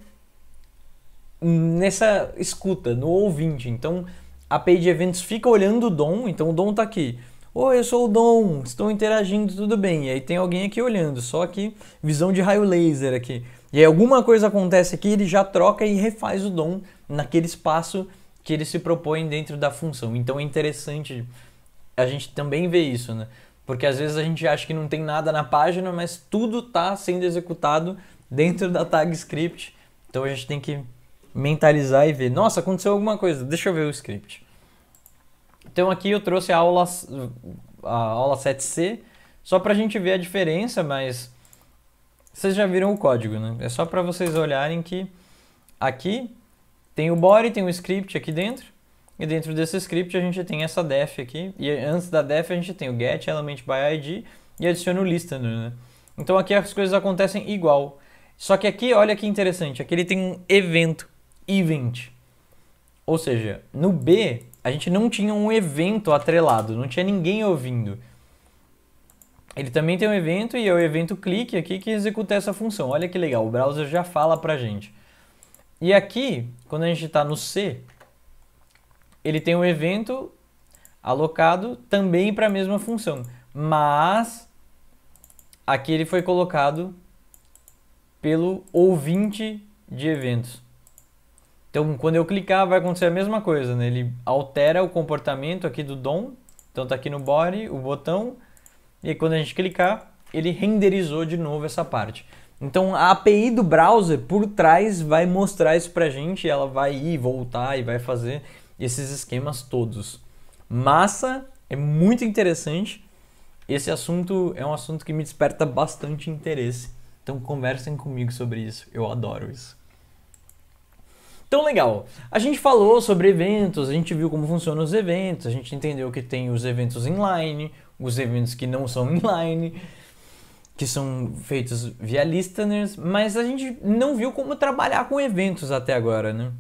nessa escuta, no ouvinte. Então, a Page Events fica olhando o Dom, então o Dom está aqui. Oi, eu sou o Dom, estou interagindo, tudo bem. E aí tem alguém aqui olhando, só que visão de raio laser aqui. E aí alguma coisa acontece aqui, ele já troca e refaz o Dom naquele espaço que ele se propõe dentro da função. Então é interessante a gente também ver isso, né? Porque às vezes a gente acha que não tem nada na página, mas tudo está sendo executado dentro da tag script. Então a gente tem que mentalizar e ver, nossa, aconteceu alguma coisa, deixa eu ver o script. Então aqui eu trouxe a aula, a aula 7C, só para a gente ver a diferença, mas vocês já viram o código, né? É só para vocês olharem que aqui tem o body, tem o script aqui dentro, e dentro desse script a gente tem essa def aqui, e antes da def a gente tem o get element by id e adiciona o listener, né? Então aqui as coisas acontecem igual. Só que aqui, olha que interessante, aqui ele tem um evento, event. Ou seja, no B, a gente não tinha um evento atrelado, não tinha ninguém ouvindo. Ele também tem um evento e é o evento clique aqui que executa essa função. Olha que legal, o browser já fala pra gente. E aqui, quando a gente está no C, ele tem um evento alocado também para a mesma função, mas aqui ele foi colocado pelo ouvinte de eventos. Então, quando eu clicar, vai acontecer a mesma coisa, né? Ele altera o comportamento aqui do DOM. Então, tá aqui no body, o botão. E quando a gente clicar, ele renderizou de novo essa parte. Então, a API do browser por trás vai mostrar isso pra gente. Ela vai ir, voltar e vai fazer esses esquemas todos. Massa, é muito interessante. Esse assunto é um assunto que me desperta bastante interesse. Então conversem comigo sobre isso, eu adoro isso. Então, legal. A gente falou sobre eventos, a gente viu como funcionam os eventos, a gente entendeu que tem os eventos inline, os eventos que não são *laughs* inline, que são feitos via listeners, mas a gente não viu como trabalhar com eventos até agora, né?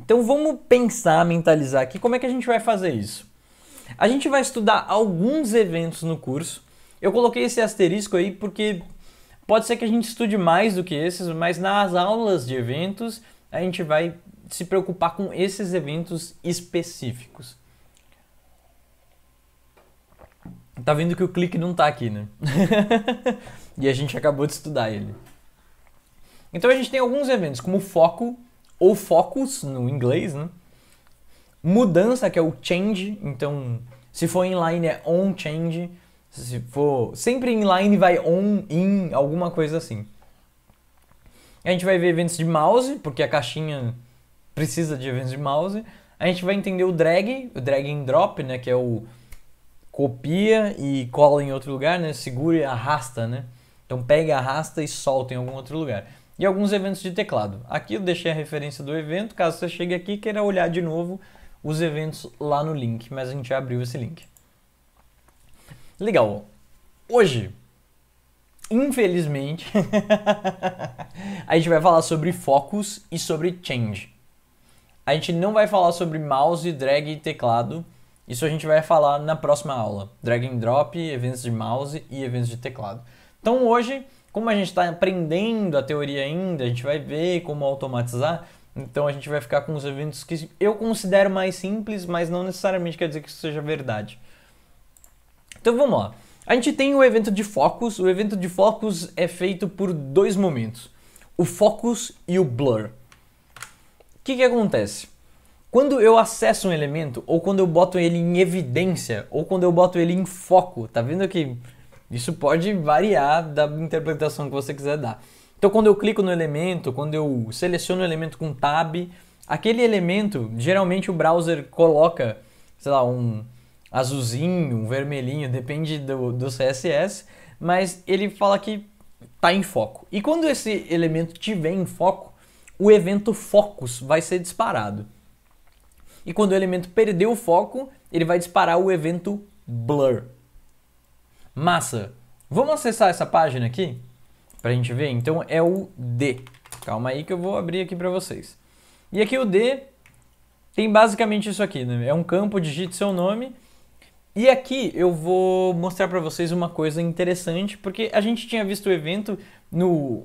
Então, vamos pensar, mentalizar aqui como é que a gente vai fazer isso. A gente vai estudar alguns eventos no curso. Eu coloquei esse asterisco aí porque Pode ser que a gente estude mais do que esses, mas nas aulas de eventos a gente vai se preocupar com esses eventos específicos. Tá vendo que o clique não tá aqui, né? *laughs* e a gente acabou de estudar ele. Então a gente tem alguns eventos, como foco ou focus no inglês, né? Mudança, que é o change, então se for inline é on change. Se for sempre inline, vai on, in, alguma coisa assim. A gente vai ver eventos de mouse, porque a caixinha precisa de eventos de mouse. A gente vai entender o drag, o drag and drop, né, que é o copia e cola em outro lugar, né, segura e arrasta, né. Então pega, arrasta e solta em algum outro lugar. E alguns eventos de teclado. Aqui eu deixei a referência do evento, caso você chegue aqui e queira olhar de novo os eventos lá no link, mas a gente já abriu esse link. Legal. Hoje, infelizmente, *laughs* a gente vai falar sobre focus e sobre change. A gente não vai falar sobre mouse, drag e teclado. Isso a gente vai falar na próxima aula. Drag and drop, eventos de mouse e eventos de teclado. Então hoje, como a gente está aprendendo a teoria ainda, a gente vai ver como automatizar. Então a gente vai ficar com os eventos que eu considero mais simples, mas não necessariamente quer dizer que isso seja verdade. Então vamos lá. A gente tem o evento de focos. O evento de focos é feito por dois momentos: o focus e o blur. O que, que acontece? Quando eu acesso um elemento, ou quando eu boto ele em evidência, ou quando eu boto ele em foco, tá vendo que isso pode variar da interpretação que você quiser dar. Então, quando eu clico no elemento, quando eu seleciono o elemento com tab, aquele elemento, geralmente o browser coloca, sei lá, um, azulzinho, um vermelhinho, depende do, do CSS, mas ele fala que está em foco. E quando esse elemento tiver em foco, o evento focus vai ser disparado. E quando o elemento perdeu o foco, ele vai disparar o evento blur. Massa. Vamos acessar essa página aqui para a gente ver. Então é o D. Calma aí que eu vou abrir aqui para vocês. E aqui o D tem basicamente isso aqui, né? É um campo, digite seu nome e aqui eu vou mostrar para vocês uma coisa interessante, porque a gente tinha visto o evento no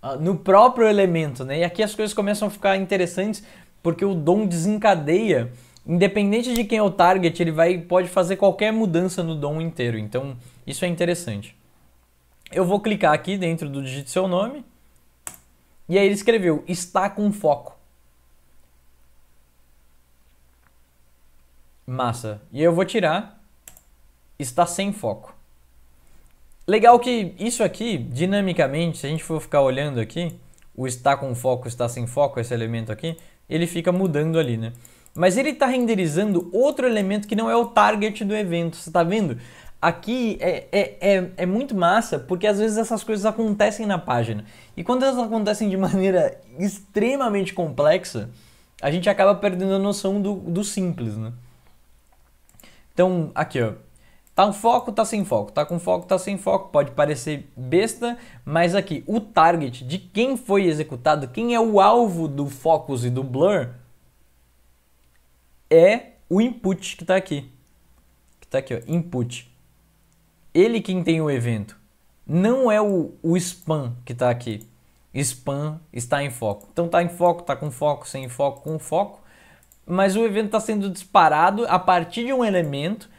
ah, no próprio elemento, né? E aqui as coisas começam a ficar interessantes, porque o dom desencadeia, independente de quem é o target, ele vai pode fazer qualquer mudança no dom inteiro. Então, isso é interessante. Eu vou clicar aqui dentro do digite seu nome. E aí ele escreveu: "Está com foco". Massa. E eu vou tirar. Está sem foco. Legal que isso aqui, dinamicamente, se a gente for ficar olhando aqui, o está com foco, está sem foco, esse elemento aqui, ele fica mudando ali, né? Mas ele está renderizando outro elemento que não é o target do evento, você está vendo? Aqui é, é, é, é, muito massa, porque às vezes essas coisas acontecem na página. E quando elas acontecem de *laughs* maneira extremamente complexa, a gente acaba perdendo a noção do, do simples, né? Então, aqui, ó. Tá um foco, tá sem foco. Tá com foco, tá sem foco. Pode parecer besta, mas aqui, o target de quem foi executado, quem é o alvo do focus e do blur, é o input que tá aqui. Que tá aqui, ó. Input. Ele quem tem o evento. Não é o, o spam que tá aqui. Spam está em foco. Então tá em foco, tá com foco, sem foco, com foco mas o evento está sendo disparado a partir de um elemento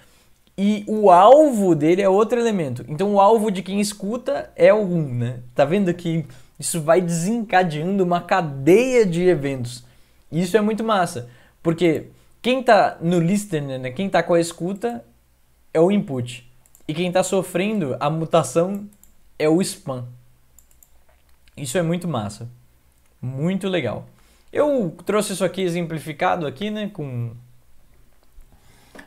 e o alvo dele é outro elemento. Então o alvo de quem escuta é o 1, um, né? Tá vendo que isso vai desencadeando uma cadeia de eventos. E isso é muito massa, porque quem está no listener, né? quem está com a escuta é o input. E quem está sofrendo a mutação é o spam. Isso é muito massa. Muito legal. Eu trouxe isso aqui exemplificado aqui, né, com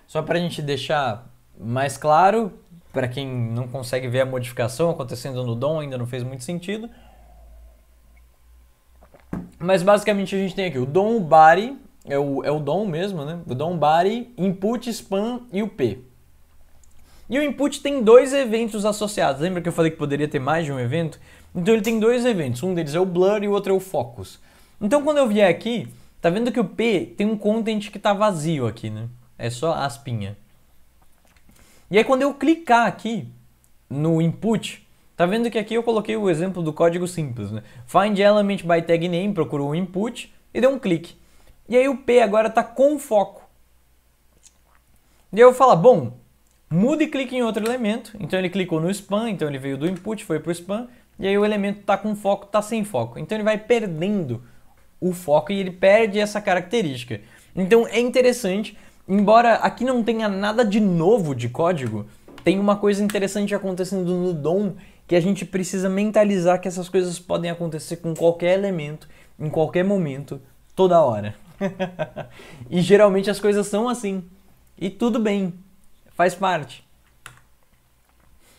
só para a gente deixar mais claro para quem não consegue ver a modificação acontecendo no DOM, ainda não fez muito sentido. Mas basicamente a gente tem aqui o DOM body, é o, é o DOM mesmo, né? O DOM body, input, span e o P. E o input tem dois eventos associados. Lembra que eu falei que poderia ter mais de um evento? Então ele tem dois eventos. Um deles é o blur e o outro é o focus. Então quando eu vier aqui, tá vendo que o P tem um content que tá vazio aqui, né? É só aspinha. E aí quando eu clicar aqui no input, Tá vendo que aqui eu coloquei o exemplo do código simples, né? Find element by tag name, procurou o input e deu um clique. E aí o P agora está com foco. E aí eu falo, bom, muda e clique em outro elemento. Então ele clicou no spam, então ele veio do input, foi para o spam, e aí o elemento está com foco, está sem foco. Então ele vai perdendo o foco e ele perde essa característica. Então é interessante, embora aqui não tenha nada de novo de código, tem uma coisa interessante acontecendo no DOM que a gente precisa mentalizar que essas coisas podem acontecer com qualquer elemento, em qualquer momento, toda hora. *laughs* e geralmente as coisas são assim. E tudo bem, faz parte.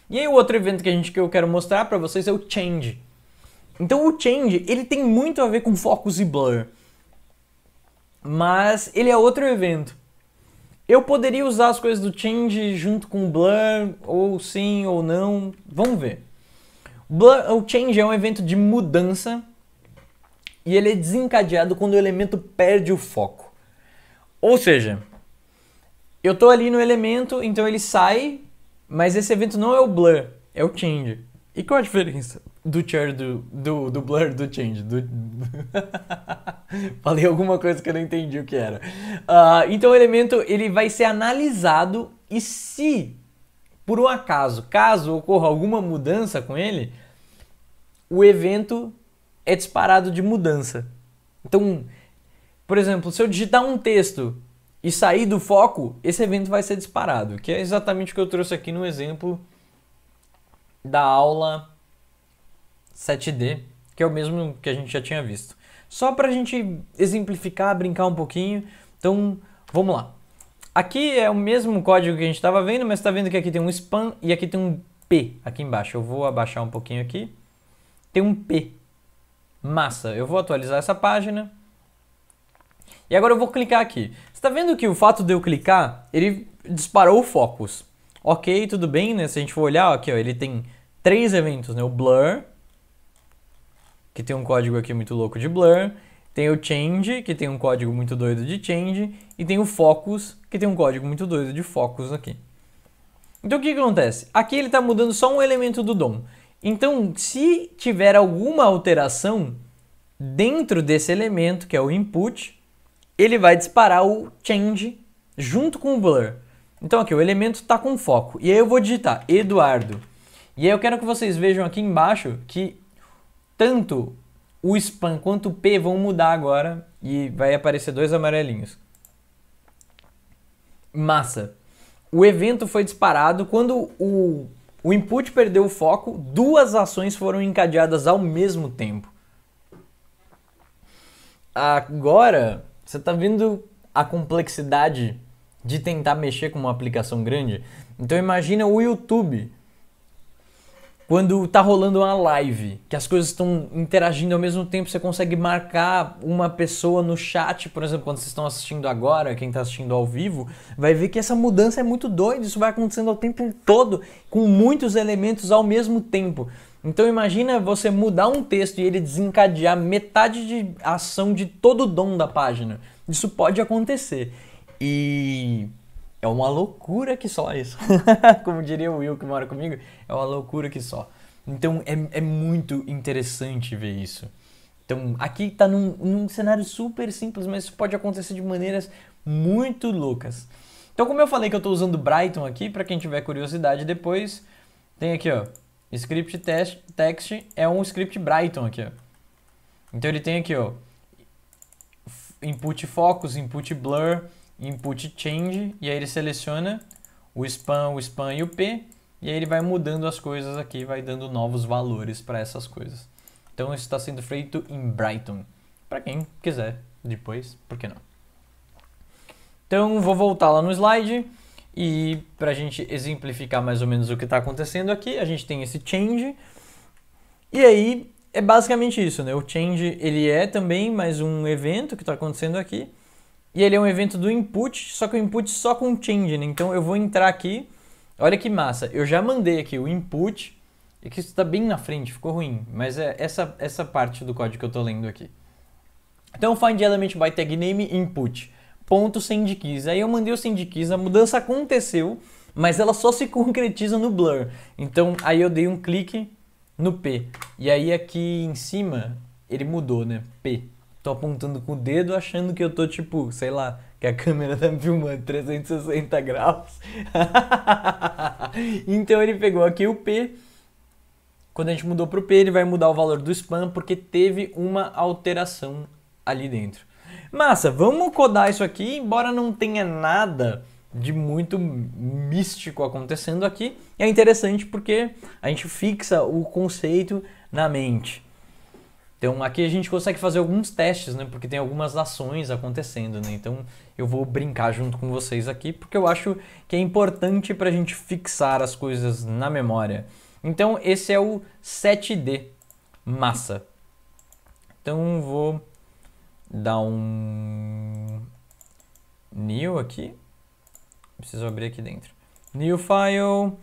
E aí o outro evento que a gente que eu quero mostrar para vocês é o change. Então o Change, ele tem muito a ver com Focus e Blur. Mas ele é outro evento. Eu poderia usar as coisas do Change junto com o Blur, ou sim ou não, vamos ver. Blur, o Change é um evento de mudança e ele é desencadeado quando o elemento perde o foco. Ou seja, eu estou ali no elemento, então ele sai, mas esse evento não é o Blur, é o Change. E qual a diferença? do Cher, do, do, do Blur, do Change. Do... *laughs* Falei alguma coisa que eu não entendi o que era. Uh, então o elemento ele vai ser analisado e se por um acaso, caso ocorra alguma mudança com ele, o evento é disparado de mudança. Então, por exemplo, se eu digitar um texto e sair do foco, esse evento vai ser disparado, que é exatamente o que eu trouxe aqui no exemplo da aula 7D, que é o mesmo que a gente já tinha visto. Só para a gente exemplificar, brincar um pouquinho, então vamos lá. Aqui é o mesmo código que a gente estava vendo, mas está vendo que aqui tem um span e aqui tem um P aqui embaixo. Eu vou abaixar um pouquinho aqui. Tem um P. Massa. Eu vou atualizar essa página. E agora eu vou clicar aqui. Você está vendo que o fato de eu clicar, ele disparou o focus. Ok, tudo bem, né? Se a gente for olhar, aqui ó, ele tem três eventos, né? O blur, que tem um código aqui muito louco de blur, tem o change, que tem um código muito doido de change, e tem o focus, que tem um código muito doido de focus aqui. Então o que, que acontece? Aqui ele está mudando só um elemento do DOM. Então, se tiver alguma alteração dentro desse elemento, que é o input, ele vai disparar o change junto com o blur. Então aqui, o elemento está com foco. E aí eu vou digitar Eduardo. E aí eu quero que vocês vejam aqui embaixo que tanto o spam quanto o P vão mudar agora e vai aparecer dois amarelinhos. Massa. O evento foi disparado quando o, o input perdeu o foco, duas ações foram encadeadas ao mesmo tempo. Agora, você está vendo a complexidade de tentar mexer com uma aplicação grande? Então imagina o YouTube quando tá rolando uma live, que as coisas estão interagindo ao mesmo tempo, você consegue marcar uma pessoa no chat, por exemplo, quando vocês estão assistindo agora, quem está assistindo ao vivo, vai ver que essa mudança é muito doida, isso vai acontecendo ao tempo todo, com muitos elementos ao mesmo tempo. Então imagina você mudar um texto e ele desencadear metade de ação de todo o dom da página. Isso pode acontecer. E é uma loucura que só isso. *laughs* Como diria o Will que mora comigo, é uma loucura que só. Então é, é muito interessante ver isso. Então aqui está num, num cenário super simples, mas isso pode acontecer de maneiras muito loucas. Então como eu falei que eu estou usando Brighton aqui, para quem tiver curiosidade depois, tem aqui ó, script test, text é um script Brighton aqui ó. Então ele tem aqui ó, input focus, input blur, input change, e aí ele seleciona o spam, o spam e o p, e aí ele vai mudando as coisas aqui, vai dando novos valores para essas coisas. Então isso está sendo feito em Brighton, para quem quiser depois, por que não? Então vou voltar lá no slide e para a gente exemplificar mais ou menos o que está acontecendo aqui, a gente tem esse change e aí é basicamente isso, né? O change ele é também mais um evento que está acontecendo aqui e ele é um evento do input, só que o input só com change, né? Então eu vou entrar aqui. Olha que massa. Eu já mandei aqui o input. E é que isso está bem na frente, ficou ruim. Mas é essa, essa parte do código que eu estou lendo aqui. Então find element by tag name input. Ponto send keys. Aí eu mandei o send keys, a mudança aconteceu, mas ela só se *laughs* concretiza no blur. Então aí eu dei um clique no P. E aí aqui em cima ele mudou, né? P tô apontando com o dedo achando que eu tô, tipo, sei lá, que a câmera tá me filmando 360 graus. *laughs* então ele pegou aqui o P. Quando a gente mudou pro P, ele vai mudar o valor do spam porque teve uma alteração ali dentro. Massa, vamos codar isso aqui, embora não tenha nada de muito místico acontecendo aqui. É interessante porque a gente fixa o conceito na mente. Então aqui a gente consegue fazer alguns testes, né? Porque tem algumas ações acontecendo, né? Então eu vou brincar junto com vocês aqui, porque eu acho que é importante para a gente fixar as coisas na memória. Então esse é o 7D, massa. Então vou dar um new aqui. Preciso abrir aqui dentro. New file, uh,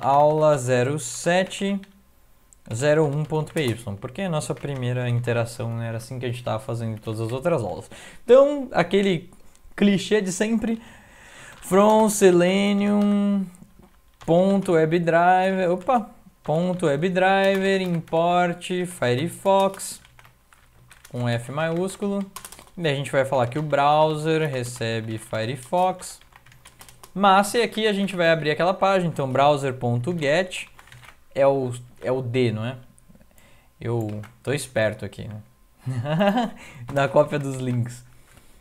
aula 07. 01.py, porque a nossa primeira interação era assim que a gente estava fazendo em todas as outras aulas. Então, aquele clichê de sempre, from selenium.webdriver, opa, ponto .webdriver import firefox com F maiúsculo. E a gente vai falar que o browser recebe firefox. Mas e aqui a gente vai abrir aquela página, então browser.get é o é o D, não é? Eu tô esperto aqui, né? *laughs* Na cópia dos links.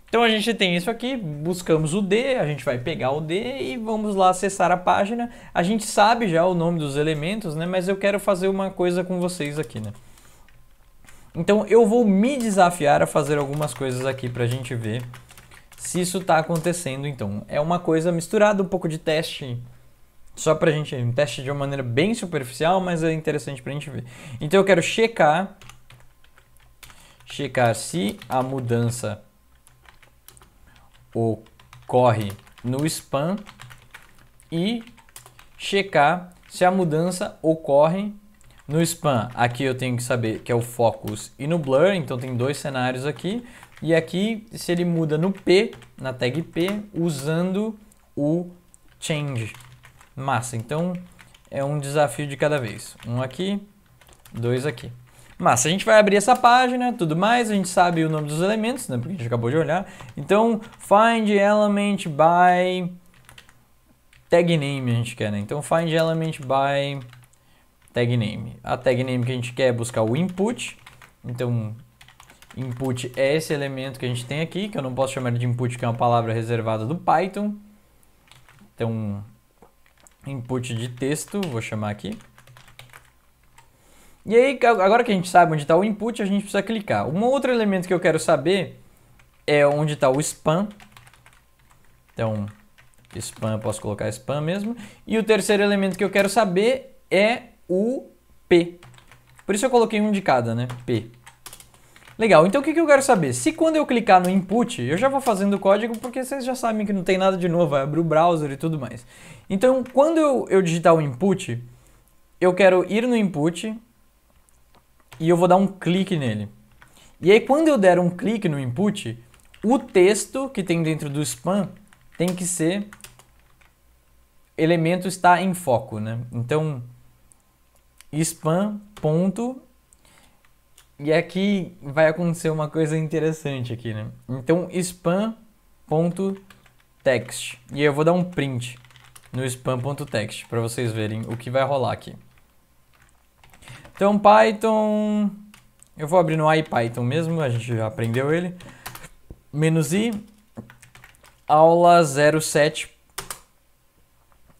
Então a gente tem isso aqui, buscamos o D, a gente vai pegar o D e vamos lá acessar a página. A gente sabe já o nome dos elementos, né? Mas eu quero fazer uma coisa com vocês aqui, né? Então eu vou me desafiar a fazer algumas coisas aqui pra gente ver se isso tá acontecendo, então. É uma coisa misturada, um pouco de teste só para a gente, um teste de uma maneira bem superficial, mas é interessante para a gente ver. Então eu quero checar, checar se a mudança ocorre no span e checar se a mudança ocorre no span. Aqui eu tenho que saber que é o focus e no blur, então tem dois cenários aqui. E aqui se ele muda no P, na tag P, usando o change. Massa, então é um desafio de cada vez. Um aqui, dois aqui. Massa, a gente vai abrir essa página, tudo mais, a gente sabe o nome dos elementos, né, porque a gente acabou de olhar. Então, find element by tag name a gente quer, né? Então, find element by tag name. A tag name que a gente quer é buscar o input. Então, input é esse elemento que a gente tem aqui, que eu não posso chamar de input, que é uma palavra reservada do Python. Então, input de texto, vou chamar aqui. E aí, agora que a gente sabe onde está o input, a gente precisa clicar. Um outro elemento que eu quero saber é onde está o spam. Então, spam, posso colocar spam mesmo. E o terceiro elemento que eu quero saber é o P. Por isso eu coloquei um de cada, né? P. Legal, então o que, que eu quero saber? Se quando eu clicar no input, eu já vou fazendo o código porque vocês já sabem que não tem nada de novo, é abre o browser e tudo mais. Então, quando eu, eu digitar o input, eu quero ir no input e eu vou dar um clique nele. E aí, quando eu der um clique no input, o texto que tem dentro do spam tem que ser elemento está em foco, né? Então, spam ponto e aqui vai acontecer uma coisa interessante aqui, né? Então, spam.text. E eu vou dar um print no spam.text para vocês verem o que vai rolar aqui. Então, Python... Eu vou abrir no IPython mesmo, a gente já aprendeu ele. Menos i, aula 07.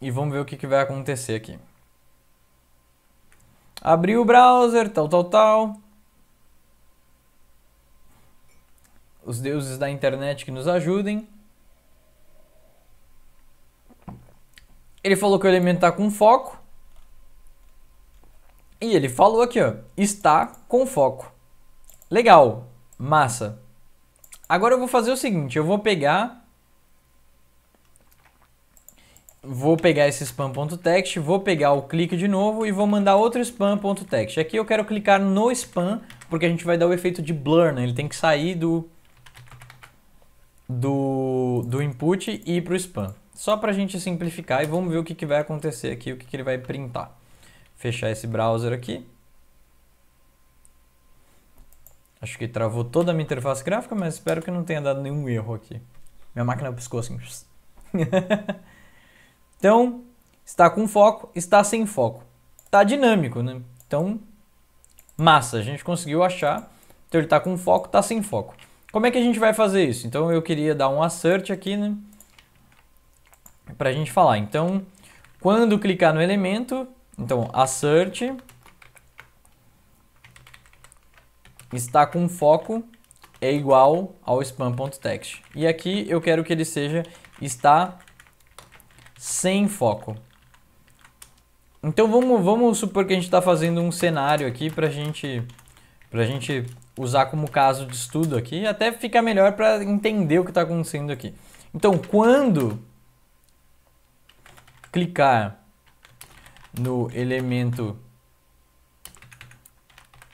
E vamos ver o que, que vai acontecer aqui. Abri o browser, tal, tal, tal. os deuses da internet que nos ajudem. Ele falou que o elemento está com foco. E ele falou aqui, ó, está com foco. Legal, massa. Agora eu vou fazer o seguinte, eu vou pegar... Vou pegar esse spam.text, vou pegar o clique de novo e vou mandar outro spam.text. Aqui eu quero clicar no spam, porque a gente vai dar o efeito de blur, né? Ele tem que sair do, do, do input e para o spam. Só para a gente simplificar e vamos ver o que, que vai acontecer aqui, o que, que ele vai printar. Fechar esse browser aqui. Acho que travou toda a minha interface gráfica, mas espero que não tenha dado nenhum erro aqui. Minha máquina piscou assim. *laughs* então, está com foco, está sem foco. Está dinâmico, né? Então, massa, a gente conseguiu achar. Então ele está com foco, está sem foco. Como é que a gente vai fazer isso? Então eu queria dar um assert aqui, né? Pra gente falar. Então, quando clicar no elemento, então assert está com foco é igual ao spam.text. E aqui eu quero que ele seja está sem foco. Então vamos, vamos supor que a gente está fazendo um cenário aqui para gente, a gente usar como caso de estudo aqui, até fica melhor para entender o que está acontecendo aqui. Então, quando clicar no elemento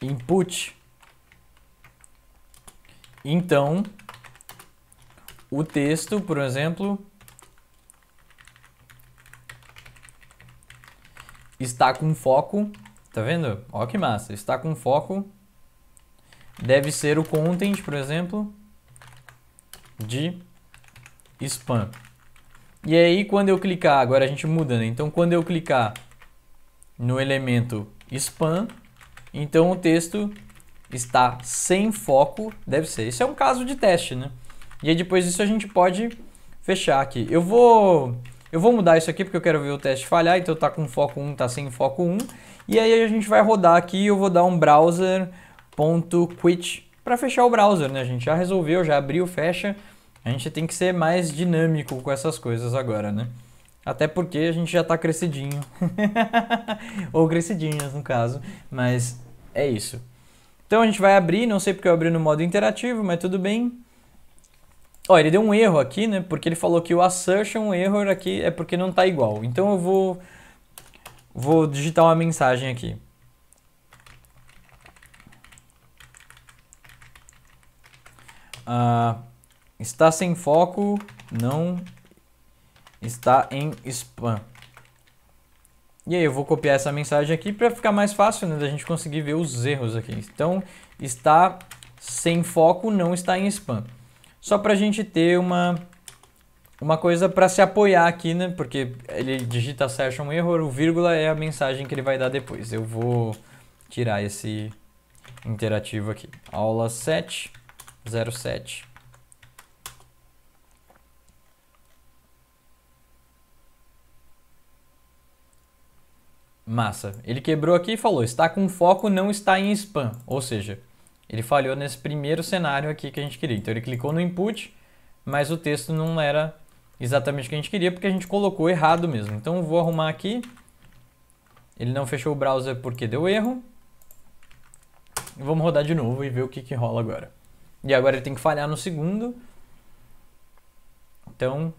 input, então o texto, por exemplo, está com foco, tá vendo? Ó que massa, está com foco deve ser o content, por exemplo, de spam. E aí quando eu clicar, agora a gente muda, né? Então quando eu clicar no elemento spam, então o texto está sem foco, deve ser. Isso é um caso de teste, né? E aí depois disso a gente pode fechar aqui. Eu vou eu vou mudar isso aqui porque eu quero ver o teste falhar, então tá com foco 1, tá sem foco 1. E aí a gente vai rodar aqui, eu vou dar um browser .quit para fechar o browser, né? A gente já resolveu, já abriu, fecha. A gente tem que ser mais dinâmico com essas coisas agora, né? Até porque a gente já está crescidinho. *laughs* Ou crescidinhas, no caso. Mas é isso. Então a gente vai abrir, não sei porque eu abri no modo interativo, mas tudo bem. Ó, ele deu um erro aqui, né? Porque ele falou que o assertion error aqui é porque não está igual. Então eu vou, vou digitar uma mensagem aqui. Ah, está sem foco, não está em spam. E aí eu vou copiar essa mensagem aqui para ficar mais fácil né, da gente conseguir ver os erros aqui. Então está sem foco, não está em spam. Só para a gente ter uma uma coisa para se apoiar aqui, né? Porque ele digita session error, o vírgula é a mensagem que ele vai dar depois. Eu vou tirar esse interativo aqui. Aula 7. 07. Massa. Ele quebrou aqui e falou: está com foco, não está em spam. Ou seja, ele falhou nesse primeiro cenário aqui que a gente queria. Então ele clicou no input, mas o texto não era exatamente o que a gente queria porque a gente colocou errado mesmo. Então vou arrumar aqui. Ele não fechou o browser porque deu erro. Vamos rodar de novo e ver o que, que rola agora. E agora ele tem que falhar no segundo. Então,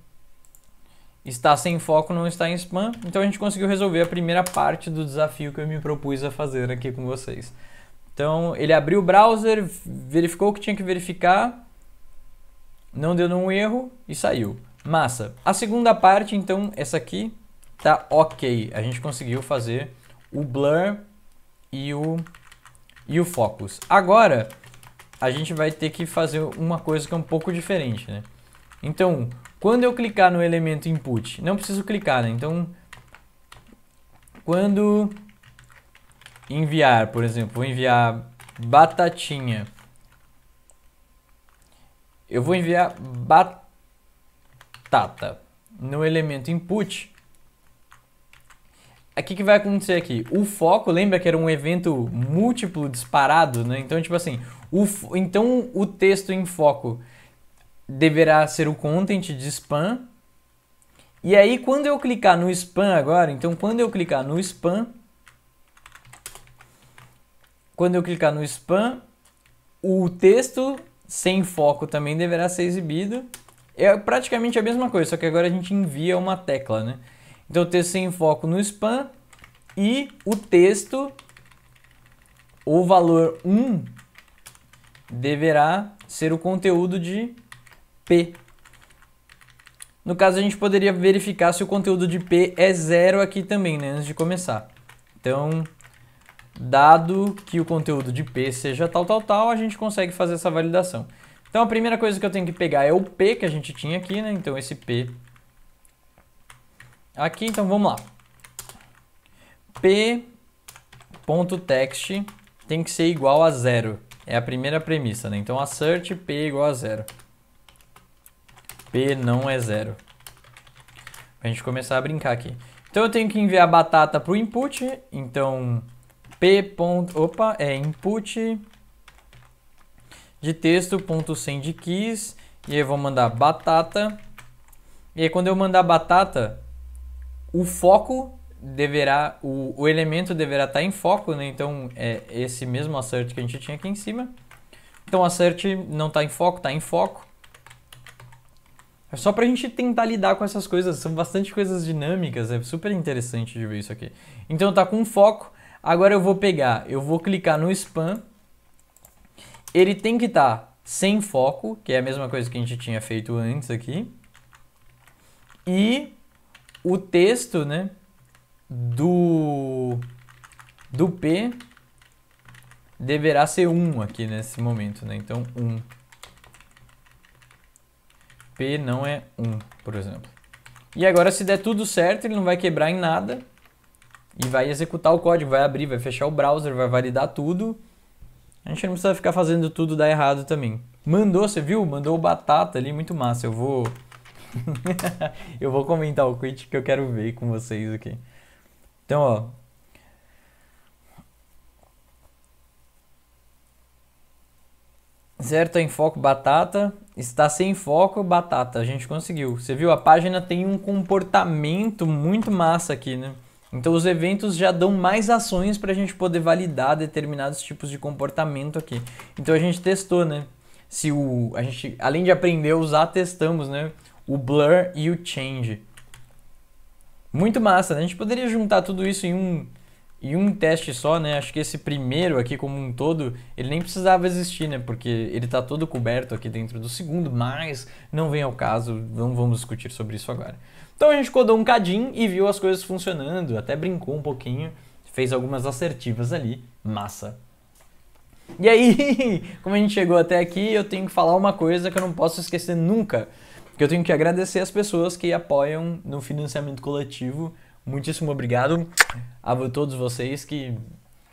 está sem foco, não está em spam. Então a gente conseguiu resolver a primeira parte do desafio que eu me propus a fazer aqui com vocês. Então, ele abriu o browser, verificou o que tinha que verificar, não deu nenhum erro e saiu. Massa. A segunda parte, então, essa aqui tá ok. A gente conseguiu fazer o blur e o, e o focus. Agora, a gente vai ter que fazer uma coisa que é um pouco diferente, né? Então, quando eu clicar no elemento input, não preciso clicar, né? Então, quando enviar, por exemplo, vou enviar batatinha. Eu vou enviar batata no elemento input o é que, que vai acontecer aqui? O foco, lembra que era um evento múltiplo disparado, né? Então, tipo assim, o, então o texto em foco deverá ser o content de spam. E aí, quando eu clicar no spam agora, então quando eu clicar no spam, quando eu clicar no spam, o texto sem foco também deverá ser exibido. É praticamente a mesma coisa, só que agora a gente envia uma tecla, né? Então, texto sem foco no spam e o texto, o valor 1, deverá ser o conteúdo de P. No caso, a gente poderia verificar se o conteúdo de P é zero aqui também, né, antes de começar. Então, dado que o conteúdo de P seja tal, tal, tal, a gente consegue fazer essa validação. Então, a primeira coisa que eu tenho que pegar é o P que a gente tinha aqui, né? Então, esse P aqui, então vamos lá. p.text tem que ser igual a zero. É a primeira premissa, né? Então assert p igual a zero. p não é zero. Pra gente começar a brincar aqui. Então eu tenho que enviar a batata pro input, então p. Ponto, opa, é input de texto ponto send keys e aí eu vou mandar batata. E aí quando eu mandar batata, o foco deverá, o, o elemento deverá estar tá em foco, né? Então é esse mesmo assert que a gente tinha aqui em cima. Então assert não está em foco, está em foco. É só para a gente tentar lidar com essas coisas, são bastante coisas dinâmicas, é super interessante de ver isso aqui. Então está com foco, agora eu vou pegar, eu vou clicar no spam, ele tem que estar tá sem foco, que é a mesma coisa que a gente tinha feito antes aqui, e o texto né, do, do P deverá ser 1 aqui nesse momento, né? Então, 1. P não é 1, por exemplo. E agora, se der tudo certo, ele não vai quebrar em nada e vai executar o código, vai abrir, vai fechar o browser, vai validar tudo. A gente não precisa ficar fazendo tudo dar errado também. Mandou, você viu? Mandou batata ali, muito massa. Eu vou *laughs* eu vou comentar o quit que eu quero ver com vocês aqui. Então, ó. Certo, tá em foco batata. Está sem foco batata. A gente conseguiu. Você viu? A página tem um comportamento muito massa aqui, né? Então os eventos já dão mais ações para a gente poder validar determinados tipos de comportamento aqui. Então a gente testou, né? Se o a gente além de aprender a usar, testamos, né? o blur e o change. Muito massa, né? A gente poderia juntar tudo isso em um, em um teste só, né? Acho que esse primeiro aqui como um todo, ele nem precisava existir, né? Porque ele está todo coberto aqui dentro do segundo, mas não vem ao caso, não vamos discutir sobre isso agora. Então a gente codou um cadinho e viu as coisas funcionando, até brincou um pouquinho, fez algumas assertivas ali, massa. E aí, *laughs* como a gente chegou até aqui, eu tenho que falar uma coisa que eu não posso esquecer nunca que eu tenho que agradecer as pessoas que apoiam no financiamento coletivo. Muitíssimo obrigado a todos vocês que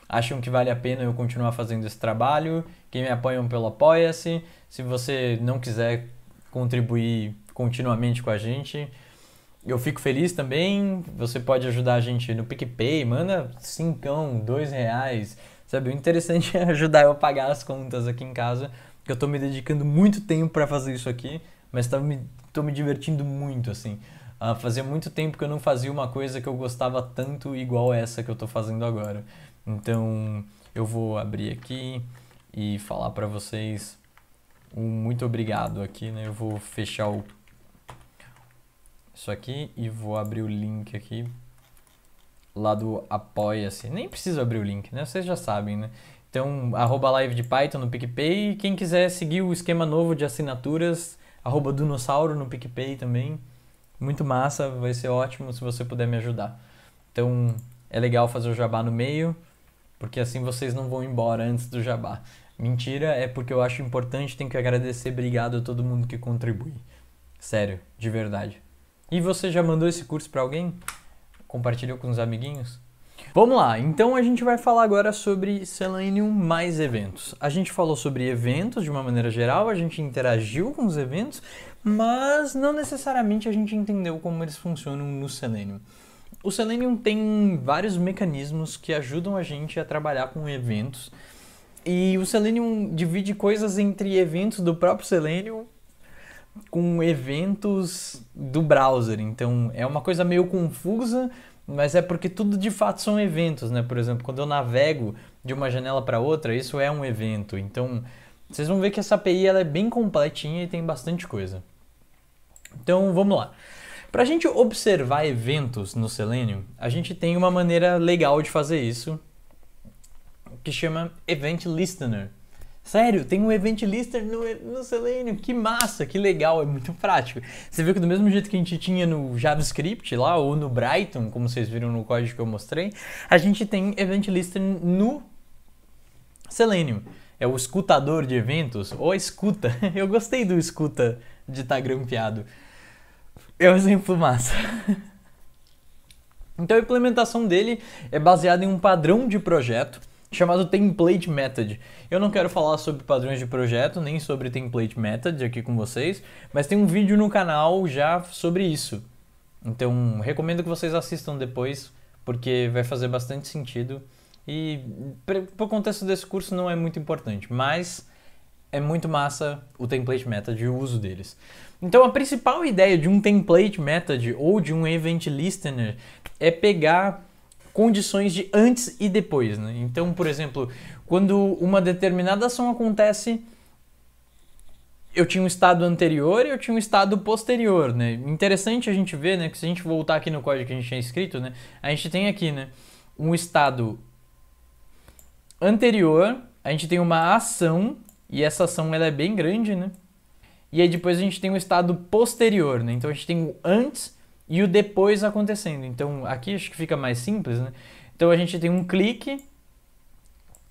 acham que vale a pena eu continuar fazendo esse trabalho, quem me apoiam pelo Apoia-se. Se você não quiser contribuir continuamente com a gente, eu fico feliz também. Você pode ajudar a gente no PicPay, manda cincão, dois reais. Sabe, o interessante *laughs* é ajudar eu a pagar as contas aqui em casa, que eu estou me dedicando muito tempo para fazer isso aqui mas estou me, tô me divertindo muito, assim. Uh, fazia muito tempo que eu não fazia uma coisa que eu gostava tanto igual essa que eu tô fazendo agora. Então, eu vou abrir aqui e falar para vocês um muito obrigado aqui, né? Eu vou fechar o isso aqui e vou abrir o link aqui lá do Apoia-se. Nem preciso abrir o link, né? Vocês já sabem, né? Então, arroba live de Python no PicPay. Quem quiser seguir o esquema novo de assinaturas, arroba Dunossauro no PicPay também. Muito massa, vai ser ótimo se você puder me ajudar. Então é legal fazer o jabá no meio, porque assim vocês não vão embora antes do jabá. Mentira, é porque eu acho importante, tenho que agradecer, obrigado a todo mundo que contribui. Sério, de verdade. E você já mandou esse curso para alguém? Compartilhou com os amiguinhos? Vamos lá, então a gente vai falar agora sobre Selenium mais eventos. A gente falou sobre eventos de uma maneira geral, a gente interagiu com os eventos, mas não necessariamente a gente entendeu como eles funcionam no Selenium. O Selenium tem vários mecanismos que ajudam a gente a trabalhar com eventos. E o Selenium divide coisas entre eventos do próprio Selenium com eventos do browser. Então é uma coisa meio confusa, mas é porque tudo de fato são eventos, né? Por exemplo, quando eu navego de uma janela para outra, isso é um evento. Então, vocês vão ver que essa API ela é bem completinha e tem bastante coisa. Então, vamos lá. Para a gente observar eventos no Selenium, a gente tem uma maneira legal de fazer isso, que chama Event Listener. Sério, tem um event lister no, no Selenium, que massa, que legal, é muito prático. Você viu que do mesmo jeito que a gente tinha no JavaScript lá, ou no Brighton, como vocês viram no código que eu mostrei, a gente tem event lister no Selenium. É o escutador de eventos, ou escuta. *laughs* Eu gostei do escuta de estar tá grampeado. É um exemplo massa. *laughs* Então a implementação dele é baseada em um padrão de projeto chamado template method. Eu não quero falar sobre padrões de projeto, nem sobre template method aqui com vocês, mas tem um vídeo no canal já sobre isso. Então, recomendo que vocês assistam depois, porque vai fazer bastante sentido e para o contexto desse curso não é muito importante, mas é muito massa o template method e o uso deles. Então, a principal ideia de um template method ou de um event listener é pegar condições de antes e depois. Né? Então, por exemplo, quando uma determinada ação acontece, eu tinha um estado anterior e eu tinha um estado posterior. Né? Interessante a gente ver né, que se a gente voltar aqui no código que a gente tinha escrito, né, a gente tem aqui né, um estado anterior, a gente tem uma ação, e essa ação ela é bem grande, né? E aí depois a gente tem o um estado posterior, né? Então a gente tem o antes e o depois acontecendo. Então aqui acho que fica mais simples, né? Então a gente tem um clique,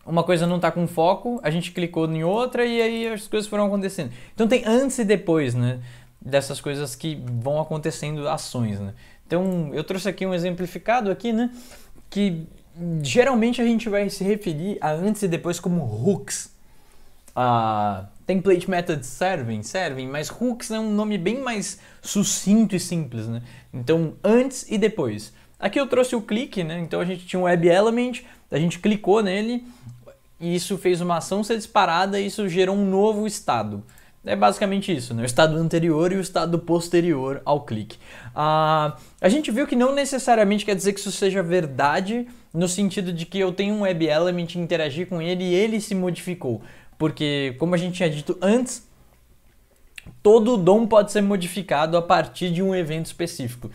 uma coisa não está com foco, a gente clicou em outra e aí as coisas foram acontecendo. Então tem antes e depois, né? Dessas coisas que vão acontecendo ações, né? Então eu trouxe aqui um exemplificado aqui, né? Que geralmente a gente vai se referir a antes e depois como hooks. A ah, template methods servem, servem, mas hooks é um nome bem mais sucinto e simples, né? Então, antes e depois. Aqui eu trouxe o clique, né? Então a gente tinha um web element, a gente clicou nele e isso fez uma ação ser disparada e isso gerou um novo estado. É basicamente isso, né? o estado anterior e o estado posterior ao clique. Ah, a gente viu que não necessariamente quer dizer que isso seja verdade, no sentido de que eu tenho um web element, interagir com ele e ele se modificou. Porque, como a gente tinha dito antes, todo dom pode ser modificado a partir de um evento específico.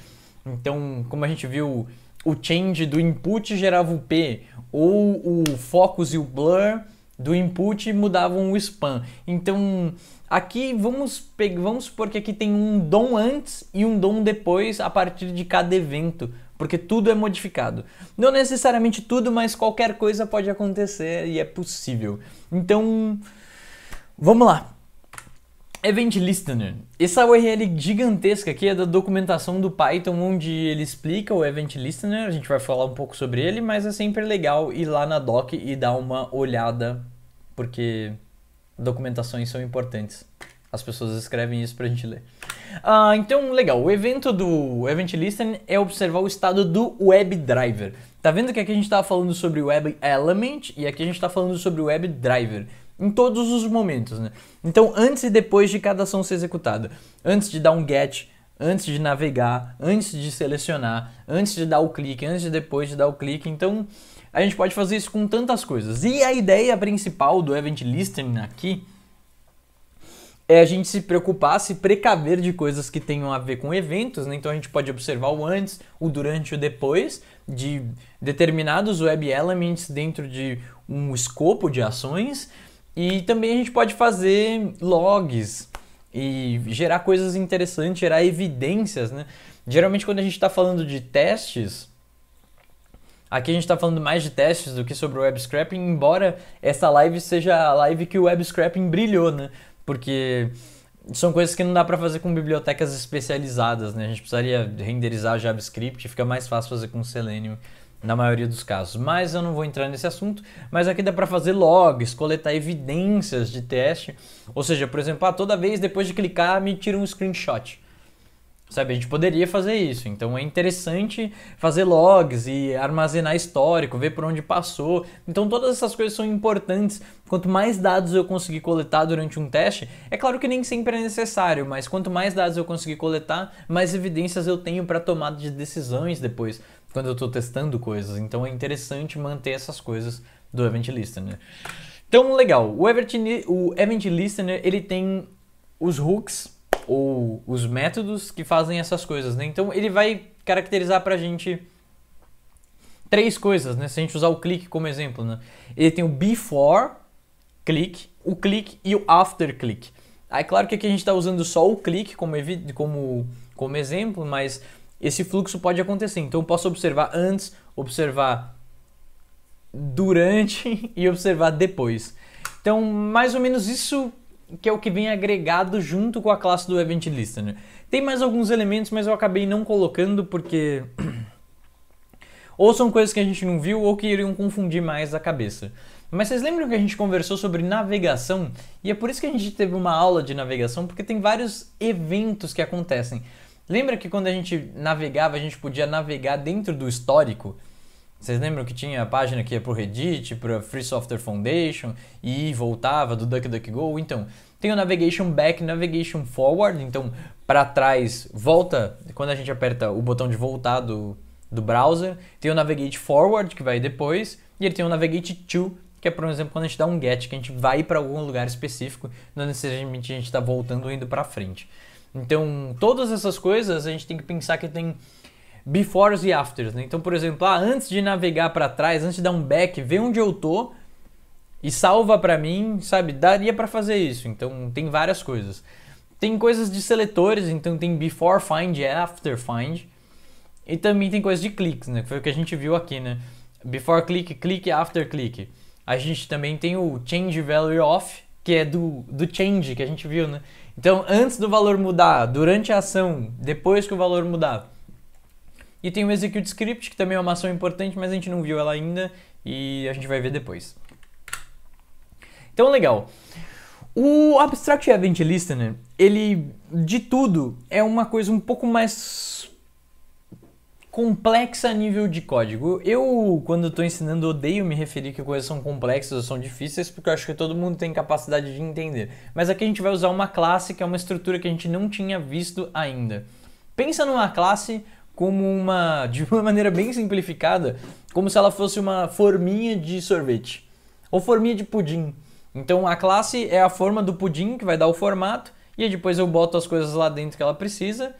Então, como a gente viu, o change do input gerava o P, ou o focus e o blur do input mudavam o span. Então, aqui vamos, vamos supor que aqui tem um dom antes e um dom depois a partir de cada evento, porque tudo é modificado. Não necessariamente tudo, mas qualquer coisa pode acontecer e é possível. Então, vamos lá. Event Listener. Essa URL gigantesca aqui é da documentação do Python, onde ele explica o Event Listener. A gente vai falar um pouco sobre ele, mas é sempre legal ir lá na doc e dar uma olhada, porque documentações são importantes. As pessoas escrevem isso pra gente ler. Ah, então, legal. O evento do Event Listener é observar o estado do WebDriver. Tá vendo que aqui a gente estava falando sobre Web Element e aqui a gente está falando sobre Web Driver. Em todos os momentos, né? Então, antes e depois de cada ação ser executada. Antes de dar um get, antes de navegar, antes de selecionar, antes de dar o clique, antes e depois de dar o clique. Então, a gente pode fazer isso com tantas coisas. E a ideia principal do Event Listening aqui é a gente se preocupar, se precaver de coisas que tenham a ver com eventos, né? Então a gente pode observar o antes, o durante e o depois de determinados web elements dentro de um escopo de ações e também a gente pode fazer logs e gerar coisas interessantes, gerar evidências, né? Geralmente quando a gente está falando de testes, aqui a gente está falando mais de testes do que sobre o web scrapping, embora essa live seja a live que o web scrapping brilhou, né? Porque são coisas que não dá para fazer com bibliotecas especializadas, né? A gente precisaria renderizar JavaScript, fica mais fácil fazer com Selenium na maioria dos casos. Mas eu não vou entrar nesse assunto, mas aqui dá para fazer logs, coletar evidências de teste. Ou seja, por exemplo, ah, toda vez depois de clicar me tira um screenshot. Sabe, a gente poderia fazer isso. Então é interessante fazer logs e armazenar histórico, ver por onde passou. Então todas essas coisas são importantes. Quanto mais dados eu conseguir coletar durante um teste, é claro que nem sempre é necessário, mas quanto mais dados eu conseguir coletar, mais evidências eu tenho para tomada de decisões depois quando eu estou testando coisas. Então é interessante manter essas coisas do Event Listener. Então, legal. O, o Event Listener, ele tem os hooks ou os métodos que fazem essas coisas, né? Então, ele vai caracterizar para a gente três coisas, né? Se a gente usar o click como exemplo, né? Ele tem o before click, o click e o after click. Aí, claro que aqui a gente está usando só o click como, como, como exemplo, mas esse fluxo pode acontecer. Então eu posso observar antes, observar durante *laughs* e observar depois. Então, mais ou menos isso que é o que vem agregado junto com a classe do Event Listener. Tem mais alguns elementos, mas eu acabei não colocando porque *clears throat* ou são coisas que a gente não viu ou que iriam confundir mais a cabeça. Mas vocês lembram que a gente conversou sobre navegação? E é por isso que a gente teve uma aula de navegação, porque tem vários eventos que acontecem. Lembra que quando a gente navegava, a gente podia navegar dentro do histórico? Vocês lembram que tinha a página que ia pro Reddit, pra Free Software Foundation e voltava do DuckDuckGo? Então, tem o Navigation Back, Navigation Forward, então para trás, volta, quando a gente aperta o botão de voltar do, do browser. Tem o Navigate Forward, que vai depois, e ele tem o Navigate To, que é, por exemplo, quando a gente dá um get, que a gente vai para algum lugar específico, não necessariamente a gente está voltando ou indo para frente. Então, todas essas coisas a gente tem que pensar que tem befores e afters. Né? Então, por exemplo, ah, antes de navegar para trás, antes de dar um back, vê onde eu tô e salva para mim, sabe? Daria para fazer isso. Então, tem várias coisas. Tem coisas de seletores, então tem before find e after find. E também tem coisas de cliques, né? Que foi o que a gente viu aqui, né? Before click, click, after click. A gente também tem o change value off, que é do, do change que a gente viu, né? Então, antes do valor mudar, durante a ação, depois que o valor mudar. E tem o execute script, que também é uma ação importante, mas a gente não viu ela ainda e a gente vai ver depois. Então, legal. O abstract event listener, ele de tudo é uma coisa um pouco mais complexa a nível de código. Eu, quando estou ensinando, odeio me referir que coisas são complexas ou são difíceis, porque eu acho que todo mundo tem capacidade de entender. Mas aqui a gente vai usar uma classe que é uma estrutura que a gente não tinha visto ainda. Pensa numa classe como uma, *laughs* de uma maneira bem simplificada, como se ela fosse uma forminha de sorvete ou forminha de pudim. Então a classe é a forma do pudim que vai dar o formato e depois eu boto as coisas lá dentro que ela precisa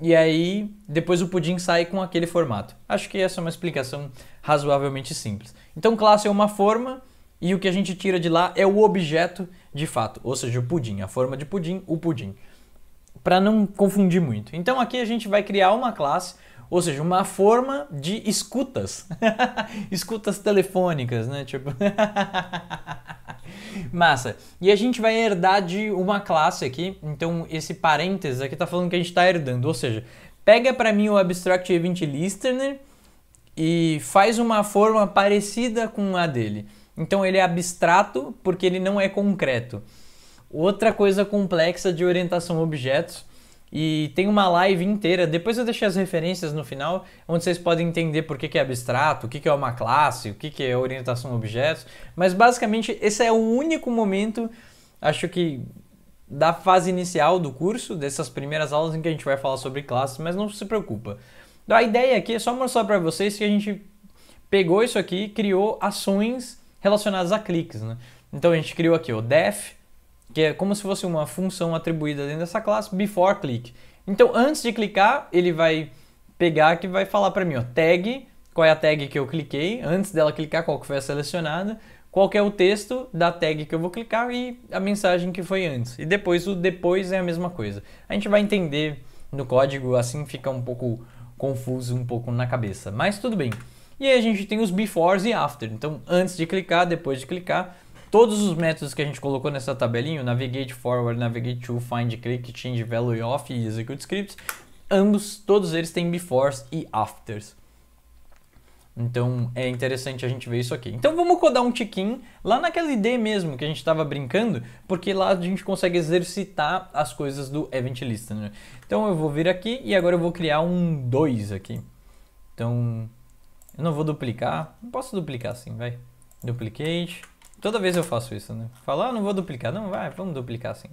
e aí depois o pudim sai com aquele formato. Acho que essa é uma explicação razoavelmente simples. Então classe é uma forma e o que a gente tira de lá é o objeto de fato, ou seja, o pudim, a forma de pudim, o pudim. Para não confundir muito. Então aqui a gente vai criar uma classe ou seja, uma forma de escutas, *laughs* escutas telefônicas, né? Tipo, *laughs* massa. E a gente vai herdar de uma classe aqui, então esse parênteses aqui tá falando que a gente está herdando, ou seja, pega para mim o abstract event listener e faz uma forma parecida com a dele. Então ele é abstrato porque ele não é concreto. Outra coisa complexa de orientação a objetos e tem uma live inteira, depois eu deixei as referências no final, onde vocês podem entender por que, que é abstrato, o que, que é uma classe, o que, que é orientação a objetos. Mas basicamente esse é o único momento, acho que da fase inicial do curso, dessas primeiras aulas em que a gente vai falar sobre classes, mas não se preocupa. A ideia aqui é só mostrar para vocês que a gente pegou isso aqui e criou ações relacionadas a cliques. Né? Então a gente criou aqui o def, que é como se fosse uma função atribuída dentro dessa classe, before click. Então, antes de clicar, ele vai pegar que vai falar para mim, ó, tag, qual é a tag que eu cliquei, antes dela clicar qual que foi a selecionada, qual que é o texto da tag que eu vou clicar e a mensagem que foi antes. E depois o depois é a mesma coisa. A gente vai entender no código, assim fica um pouco confuso, um pouco na cabeça, mas tudo bem. E aí a gente tem os befores e after. Então, antes de clicar, depois de clicar, Todos os métodos que a gente colocou nessa tabelinha, navigate forward, navigate to, find click, change value off e execute scripts, ambos, todos eles têm befores e afters. Então é interessante a gente ver isso aqui. Então vamos codar um tiquinho lá naquela ideia mesmo que a gente estava brincando, porque lá a gente consegue exercitar as coisas do Event Listener. Né? Então eu vou vir aqui e agora eu vou criar um 2 aqui. Então eu não vou duplicar, não posso duplicar assim, vai. Duplicate, Toda vez eu faço isso, né? Falar, ah, não vou duplicar. Não, vai, vamos duplicar sim.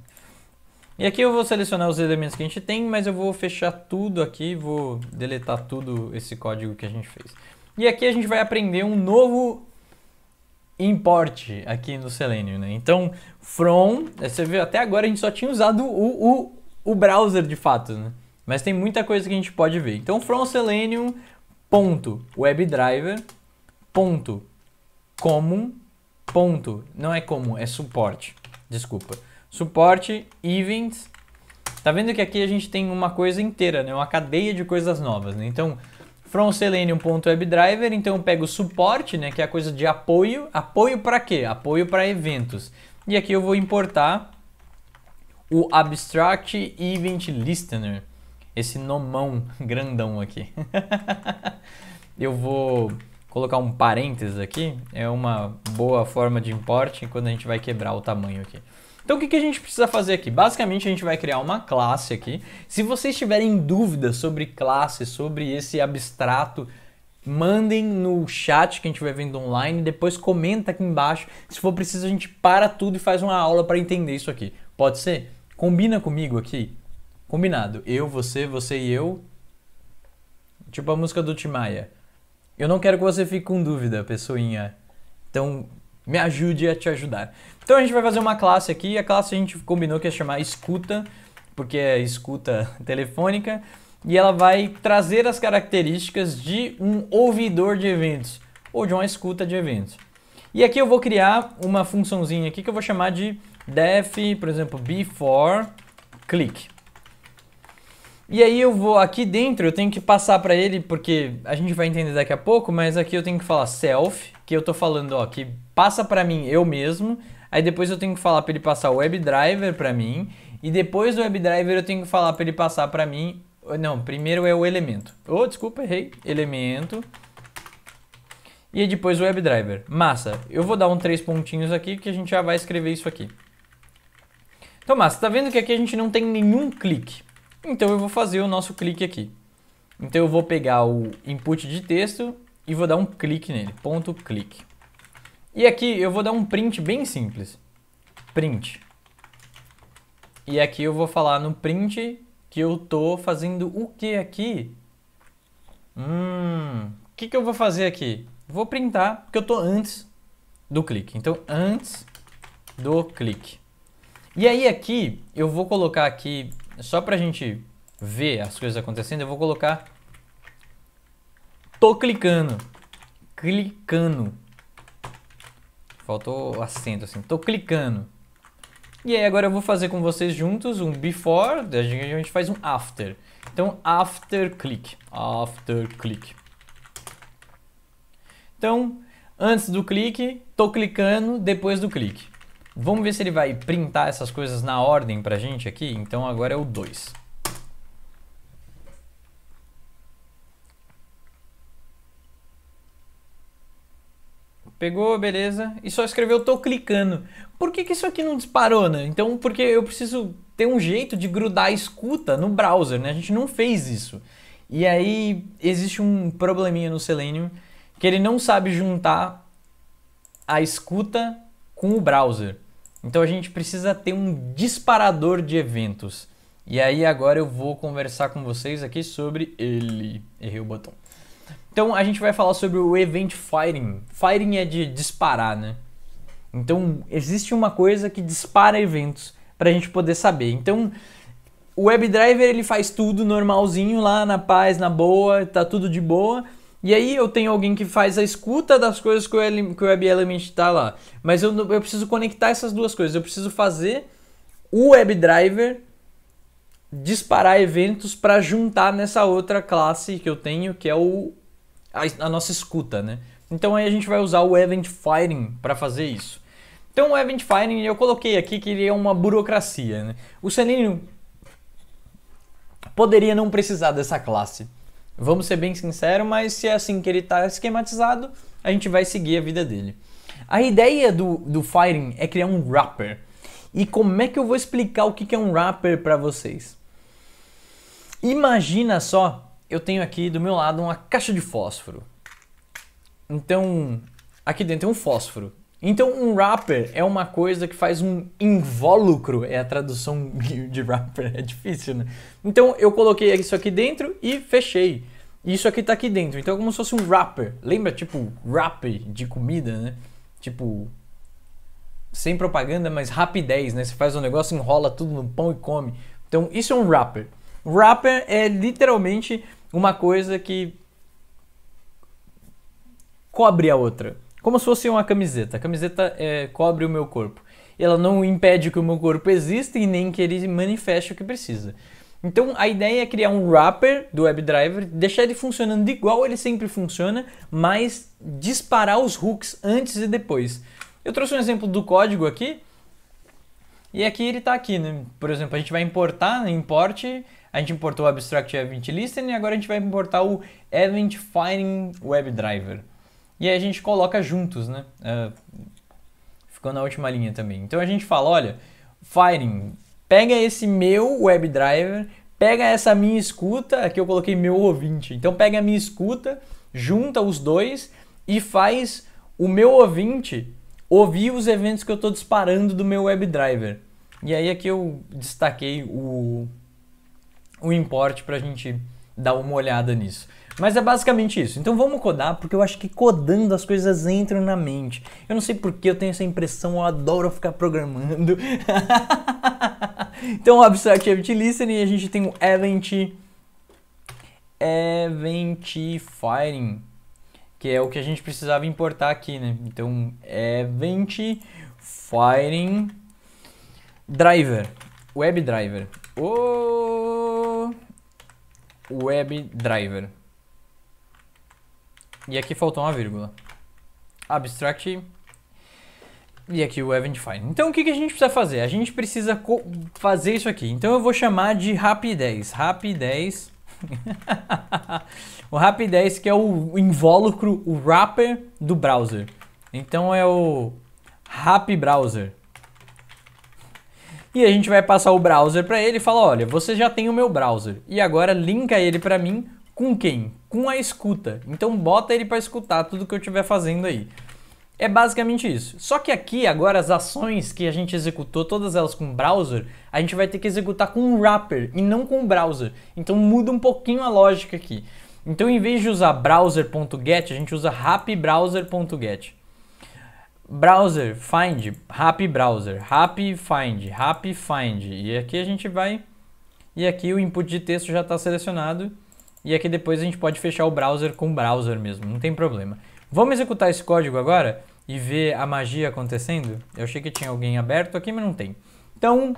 E aqui eu vou selecionar os elementos que a gente tem, mas eu vou fechar tudo aqui, vou deletar tudo esse código que a gente fez. E aqui a gente vai aprender um novo import aqui no Selenium, né? Então, from, eh, você viu, até agora a gente só tinha usado o, o, o browser de fato, né? Mas tem muita coisa que a gente pode ver. Então, from selenium.webdriver.common.com Ponto. Não é comum, é suporte. Desculpa. Suporte, events. Tá vendo que aqui a gente tem uma coisa inteira, né? Uma cadeia de coisas novas, né? Então, from selenium.webdriver, então eu pego suporte, né? Que é a coisa de apoio. Apoio para quê? Apoio para eventos. E aqui eu vou importar o abstract event listener. Esse nomão *laughs* grandão aqui. *laughs* eu vou colocar um parênteses aqui, é uma boa forma de importe quando a gente vai quebrar o tamanho aqui. Então o que, que a gente precisa fazer aqui? Basicamente a gente vai criar uma classe aqui. Se vocês tiverem dúvidas sobre classe, sobre esse abstrato, mandem no chat que a gente vai vendo online, depois comenta aqui embaixo. Se for preciso a gente para tudo e faz uma aula para entender isso aqui. Pode ser? Combina comigo aqui? Combinado. Eu, você, você e eu. Tipo a música do Timaya. Eu não quero que você fique com dúvida, pessoinha. Então, me ajude a te ajudar. Então a gente vai fazer uma classe aqui, a classe a gente combinou que ia chamar escuta, porque é escuta *laughs* telefônica, e ela vai trazer as características de um ouvidor de eventos, ou de uma escuta de eventos. E aqui eu vou criar uma funçãozinha aqui que eu vou chamar de def, por exemplo, before click. E aí eu vou aqui dentro, eu tenho que passar para ele porque a gente vai entender daqui a pouco, mas aqui eu tenho que falar self, que eu tô falando, ó, que passa para mim eu mesmo. Aí depois eu tenho que falar para ele passar o WebDriver para mim e depois do WebDriver eu tenho que falar para ele passar para mim, não, primeiro é o elemento. Oh, desculpa, errei. Elemento. E depois o WebDriver. Massa. Eu vou dar um três pontinhos aqui que a gente já vai escrever isso aqui. Então, massa, tá vendo que aqui a gente não tem nenhum clique. Então eu vou fazer o nosso clique aqui. Então eu vou pegar o input de texto e vou dar um clique nele, ponto clique. E aqui eu vou dar um print bem simples, print. E aqui eu vou falar no print que eu tô fazendo o que aqui? Hum, o que, que eu vou fazer aqui? Vou printar, porque eu tô antes do clique. Então, antes do clique. E aí aqui, eu vou colocar aqui só pra gente ver as coisas acontecendo, eu vou colocar tô clicando. Clicando. Faltou acento assim. Tô clicando. E aí agora eu vou fazer com vocês juntos um before, a gente faz um after. Então after click, after click. Então, antes do clique, tô clicando, depois do clique. Vamos ver se ele vai printar essas coisas na ordem pra gente aqui. Então agora é o 2. Pegou, beleza. E só escreveu tô clicando. Por que, que isso aqui não disparou, né? Então, porque eu preciso ter um jeito de grudar a escuta no browser, né? A gente não fez isso. E aí existe um probleminha no Selenium que ele não sabe juntar a escuta com o browser. Então a gente precisa ter um disparador de eventos. E aí agora eu vou conversar com vocês aqui sobre ele. Errei o botão. Então a gente vai falar sobre o event firing. Firing é de disparar, né? Então existe uma coisa que dispara eventos para a gente poder saber. Então o WebDriver ele faz tudo normalzinho lá na paz, na boa, tá tudo de boa. E aí eu tenho alguém que faz a escuta das coisas que o, Ele que o Web Element está lá. Mas eu, eu preciso conectar essas duas coisas. Eu preciso fazer o WebDriver disparar eventos para juntar nessa outra classe que eu tenho, que é o, a, a, nossa escuta, né? Então aí a gente vai usar o Event Firing para fazer isso. Então o Event Firing eu coloquei aqui que ele é uma burocracia, né? O Selenium poderia não precisar dessa classe. Vamos ser bem sinceros, mas se é assim que ele está esquematizado, a gente vai seguir a vida dele. A ideia do, do Firing é criar um wrapper. E como é que eu vou explicar o que é um wrapper para vocês? Imagina só, eu tenho aqui do meu lado uma caixa de fósforo. Então, aqui dentro tem um fósforo. Então, um rapper é uma coisa que faz um invólucro, é a tradução *laughs* de rapper, é difícil, né? Então, eu coloquei isso aqui dentro e fechei. Isso aqui tá aqui dentro, então é como se fosse um rapper. Lembra, tipo, wrapper de comida, né? Tipo, sem propaganda, mas rapidez, né? Você faz um negócio, enrola tudo no pão e come. Então, isso é um rapper. Rapper é literalmente uma coisa que cobre a outra. Como se fosse uma camiseta. A camiseta é, cobre o meu corpo. Ela não impede que o meu corpo exista e nem que ele manifeste o que precisa. Então a ideia é criar um wrapper do WebDriver, deixar ele funcionando igual ele sempre funciona, mas disparar os hooks antes e depois. Eu trouxe um exemplo do código aqui, e aqui ele está aqui, né? Por exemplo, a gente vai importar, né, importe, a gente importou o Abstract Event Listener e agora a gente vai importar o Event Finding WebDriver e aí a gente coloca juntos, né? Uh, ficou na última linha também. Então a gente fala, olha, Firing, pega esse meu WebDriver, pega essa minha escuta, aqui eu coloquei meu ouvinte. Então pega a minha escuta, junta os dois e faz o meu ouvinte ouvir os eventos que eu estou disparando do meu WebDriver. E aí aqui eu destaquei o, o import para a gente dar uma olhada nisso. Mas é basicamente isso. Então vamos codar, porque eu acho que codando as coisas entram na mente. Eu não sei porque eu tenho essa impressão, eu adoro ficar programando. *laughs* então o Abstract Event Listening, a gente tem o Event... firing que é o que a gente precisava importar aqui, né? Então, event firing Driver, Web Driver. O Web Driver. E aqui faltou uma vírgula. Abstract. E aqui o event define. Então o que, que a gente precisa fazer? A gente precisa fazer isso aqui. Então eu vou chamar de rapidez. Rapidez. *laughs* o rapidez que é o invólucro, o wrapper do browser. Então é o rap browser. E a gente vai passar o browser para ele e falar, olha, você já tem o meu browser. E agora linka ele para mim com quem? com a escuta. Então bota ele para escutar tudo que eu estiver fazendo aí. É basicamente isso. Só que aqui agora as ações que a gente executou, todas elas com browser, a gente vai ter que executar com um wrapper e não com o browser. Então muda um pouquinho a lógica aqui. Então em vez de usar browser.get, a gente usa happybrowser.get. Browser, find, happy browser, happy find, happy find. E aqui a gente vai e aqui o input de texto já está selecionado e aqui é depois a gente pode fechar o browser com o browser mesmo, não tem problema. Vamos executar esse código agora e ver a magia acontecendo? Eu achei que tinha alguém aberto aqui, mas não tem. Então,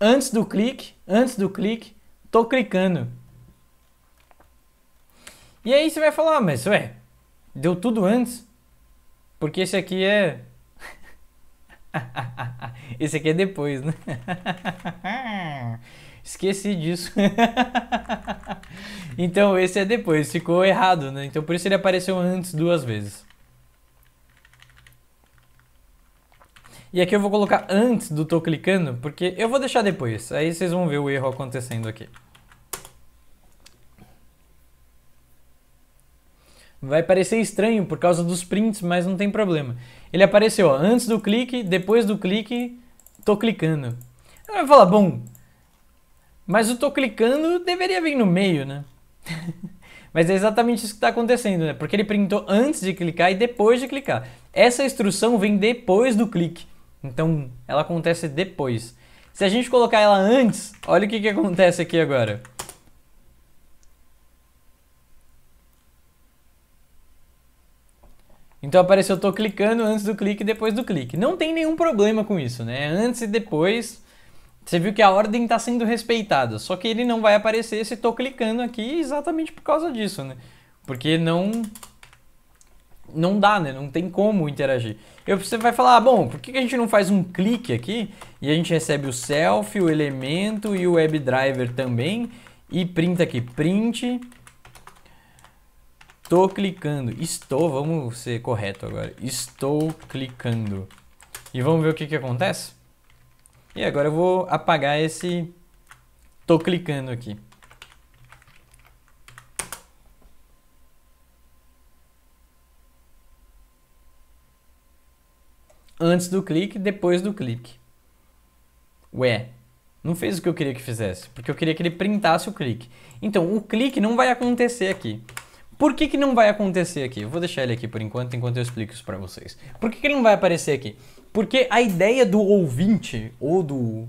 antes do clique, antes do clique, tô clicando. E aí você vai falar, ah, mas ué, deu tudo antes? Porque esse aqui é *laughs* esse aqui é depois, né? *laughs* Esqueci disso. *laughs* então esse é depois, ficou errado, né? Então por isso ele apareceu antes duas vezes. E aqui eu vou colocar antes do tô clicando, porque eu vou deixar depois. Aí vocês vão ver o erro acontecendo aqui. Vai parecer estranho por causa dos prints, mas não tem problema. Ele apareceu ó, antes do clique, depois do clique, tô clicando. Aí vai falar, bom, mas o tô clicando deveria vir no meio, né? *laughs* Mas é exatamente isso que está acontecendo, né? Porque ele printou antes de clicar e depois de clicar. Essa instrução vem depois do clique. Então, ela acontece depois. Se a gente colocar ela antes, olha o que, que acontece aqui agora. Então apareceu, eu tô clicando antes do clique e depois do clique. Não tem nenhum problema com isso, né? É antes e depois você viu que a ordem está sendo respeitada, só que ele não vai aparecer se estou clicando aqui exatamente por causa disso, né? Porque não não dá, né? Não tem como interagir. Eu, você vai falar, ah, bom, por que a gente não faz um clique aqui e a gente recebe o selfie, o elemento e o WebDriver também e printa aqui, print, estou clicando, estou, vamos ser correto agora, estou clicando. E vamos ver o que, que acontece? E agora eu vou apagar esse tô clicando aqui. Antes do clique, depois do clique. Ué, não fez o que eu queria que fizesse, porque eu queria que ele printasse o clique. Então, o clique não vai acontecer aqui. Por que, que não vai acontecer aqui? Eu vou deixar ele aqui por enquanto, enquanto eu explico isso para vocês. Por que, que ele não vai aparecer aqui? Porque a ideia do ouvinte, ou do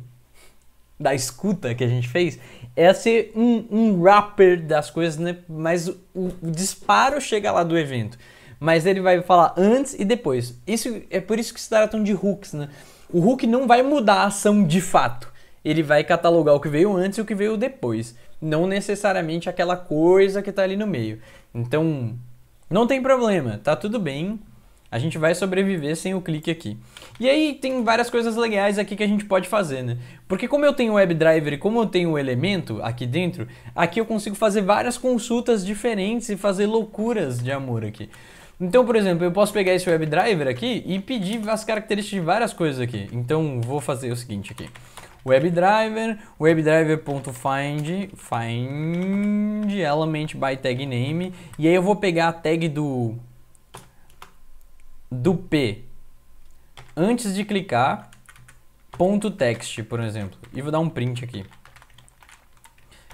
da escuta que a gente fez, é ser um, um rapper das coisas, né? mas o, o, disparo chega lá do evento. Mas ele vai falar antes e depois. Isso É por isso que se tratam de hooks, né? O hook não vai mudar a ação de fato. Ele vai catalogar o que veio antes e o que veio depois. Não necessariamente aquela coisa que está ali no meio. Então, não tem problema, tá tudo bem. A gente vai sobreviver sem o clique aqui. E aí tem várias coisas legais aqui que a gente pode fazer, né? Porque como eu tenho o WebDriver e como eu tenho o elemento aqui dentro, aqui eu consigo fazer várias consultas diferentes e fazer loucuras de amor aqui. Então, por exemplo, eu posso pegar esse WebDriver aqui e pedir as características de várias coisas aqui. Então, vou fazer o seguinte aqui. WebDriver, webdriver.find, find element by tag name, e aí eu vou pegar a tag do do P antes de clicar ponto .text, por exemplo, e vou dar um print aqui.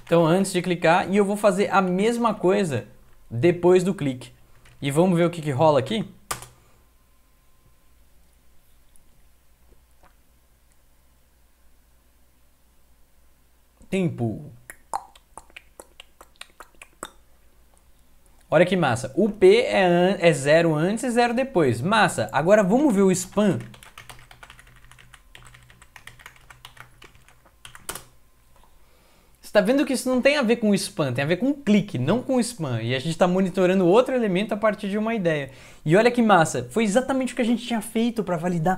Então, antes de clicar, e eu vou fazer a mesma coisa depois do clique. E vamos ver o que, que rola aqui? Tempo. Olha que massa. O P é, é zero antes e zero depois. Massa. Agora vamos ver o spam. Você está vendo que isso não tem a ver com o spam, tem a ver com o clique, não com o spam. E a gente está monitorando outro elemento a partir de uma ideia. E olha que massa. Foi exatamente o que a gente tinha feito para validar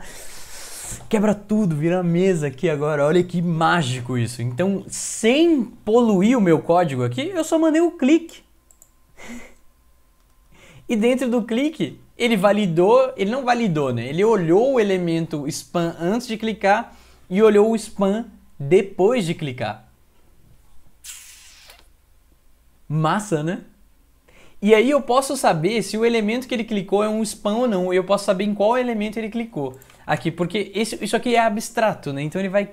quebra tudo, vira a mesa aqui agora. Olha que mágico isso. Então, sem poluir o meu código aqui, eu só mandei o um clique. e dentro do clique, ele validou, ele não validou, né? Ele olhou o elemento spam antes de clicar e olhou o spam depois de clicar. Massa, né? E aí eu posso saber se o elemento que ele clicou é um spam ou não, e eu posso saber em qual elemento ele clicou aqui, porque esse, isso aqui é abstrato, né? Então ele vai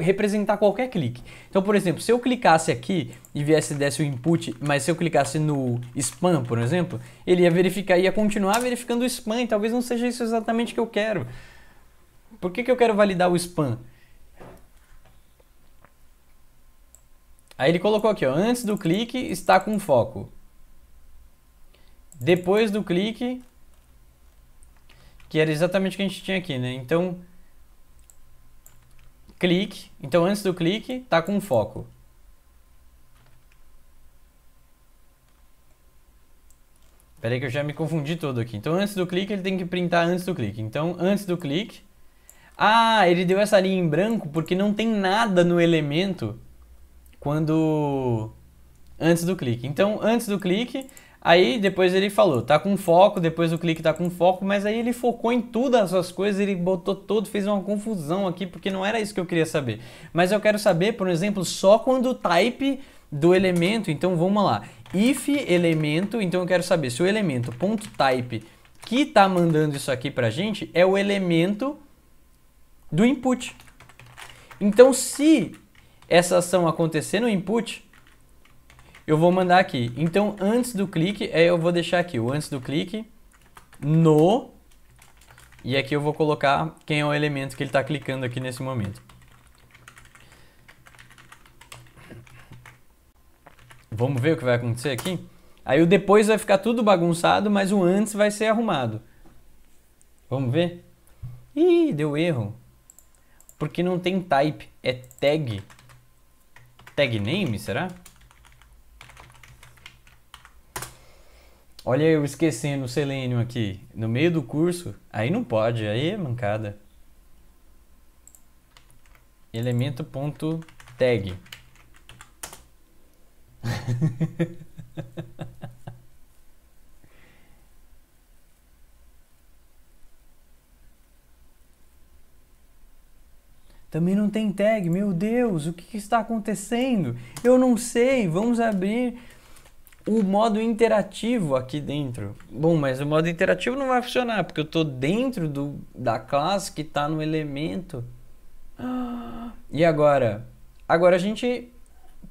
representar qualquer clique. Então, por exemplo, se eu clicasse aqui e viesse desse o input, mas se eu clicasse no spam, por exemplo, ele ia verificar, ia continuar verificando o spam, e talvez não seja isso exatamente que eu quero. Por que, que eu quero validar o spam? Aí ele colocou aqui, ó, antes do clique está com foco depois do clique, que era exatamente o que a gente tinha aqui, né? Então, clique, então antes do clique, tá com foco. Espera aí que eu já me confundi todo aqui. Então, antes do clique, ele tem que printar antes do clique. Então, antes do clique... Ah, ele deu essa linha em branco porque não tem nada no elemento quando... Antes do clique. Então, antes do clique, Aí depois ele falou, tá com foco, depois o clique tá com foco, mas aí ele focou em todas as suas coisas, ele botou todo, fez uma confusão aqui, porque não era isso que eu queria saber. Mas eu quero saber, por exemplo, só quando o type do elemento, então vamos lá. If elemento, então eu quero saber se o elemento ponto .type que tá mandando isso aqui pra gente é o elemento do input. Então se essa ação acontecer no input, eu vou mandar aqui. Então, antes do clique, é, eu vou deixar aqui o antes do clique no... E aqui eu vou colocar quem é o elemento que ele está clicando aqui nesse momento. Vamos ver o que vai acontecer aqui? Aí o depois vai ficar tudo bagunçado, mas o antes vai ser arrumado. Vamos ver? Ih, deu erro. Porque não tem type, é tag. Tag name, será? Será? Olha eu esquecendo o selênio aqui no meio do curso. Aí não pode, aí é mancada. Elemento.tag. *laughs* Também não tem tag. Meu Deus, o que está acontecendo? Eu não sei. Vamos abrir o modo interativo aqui dentro. Bom, mas o modo interativo não vai funcionar, porque eu estou dentro do, da classe que está no elemento. *gasps* E agora? Agora a gente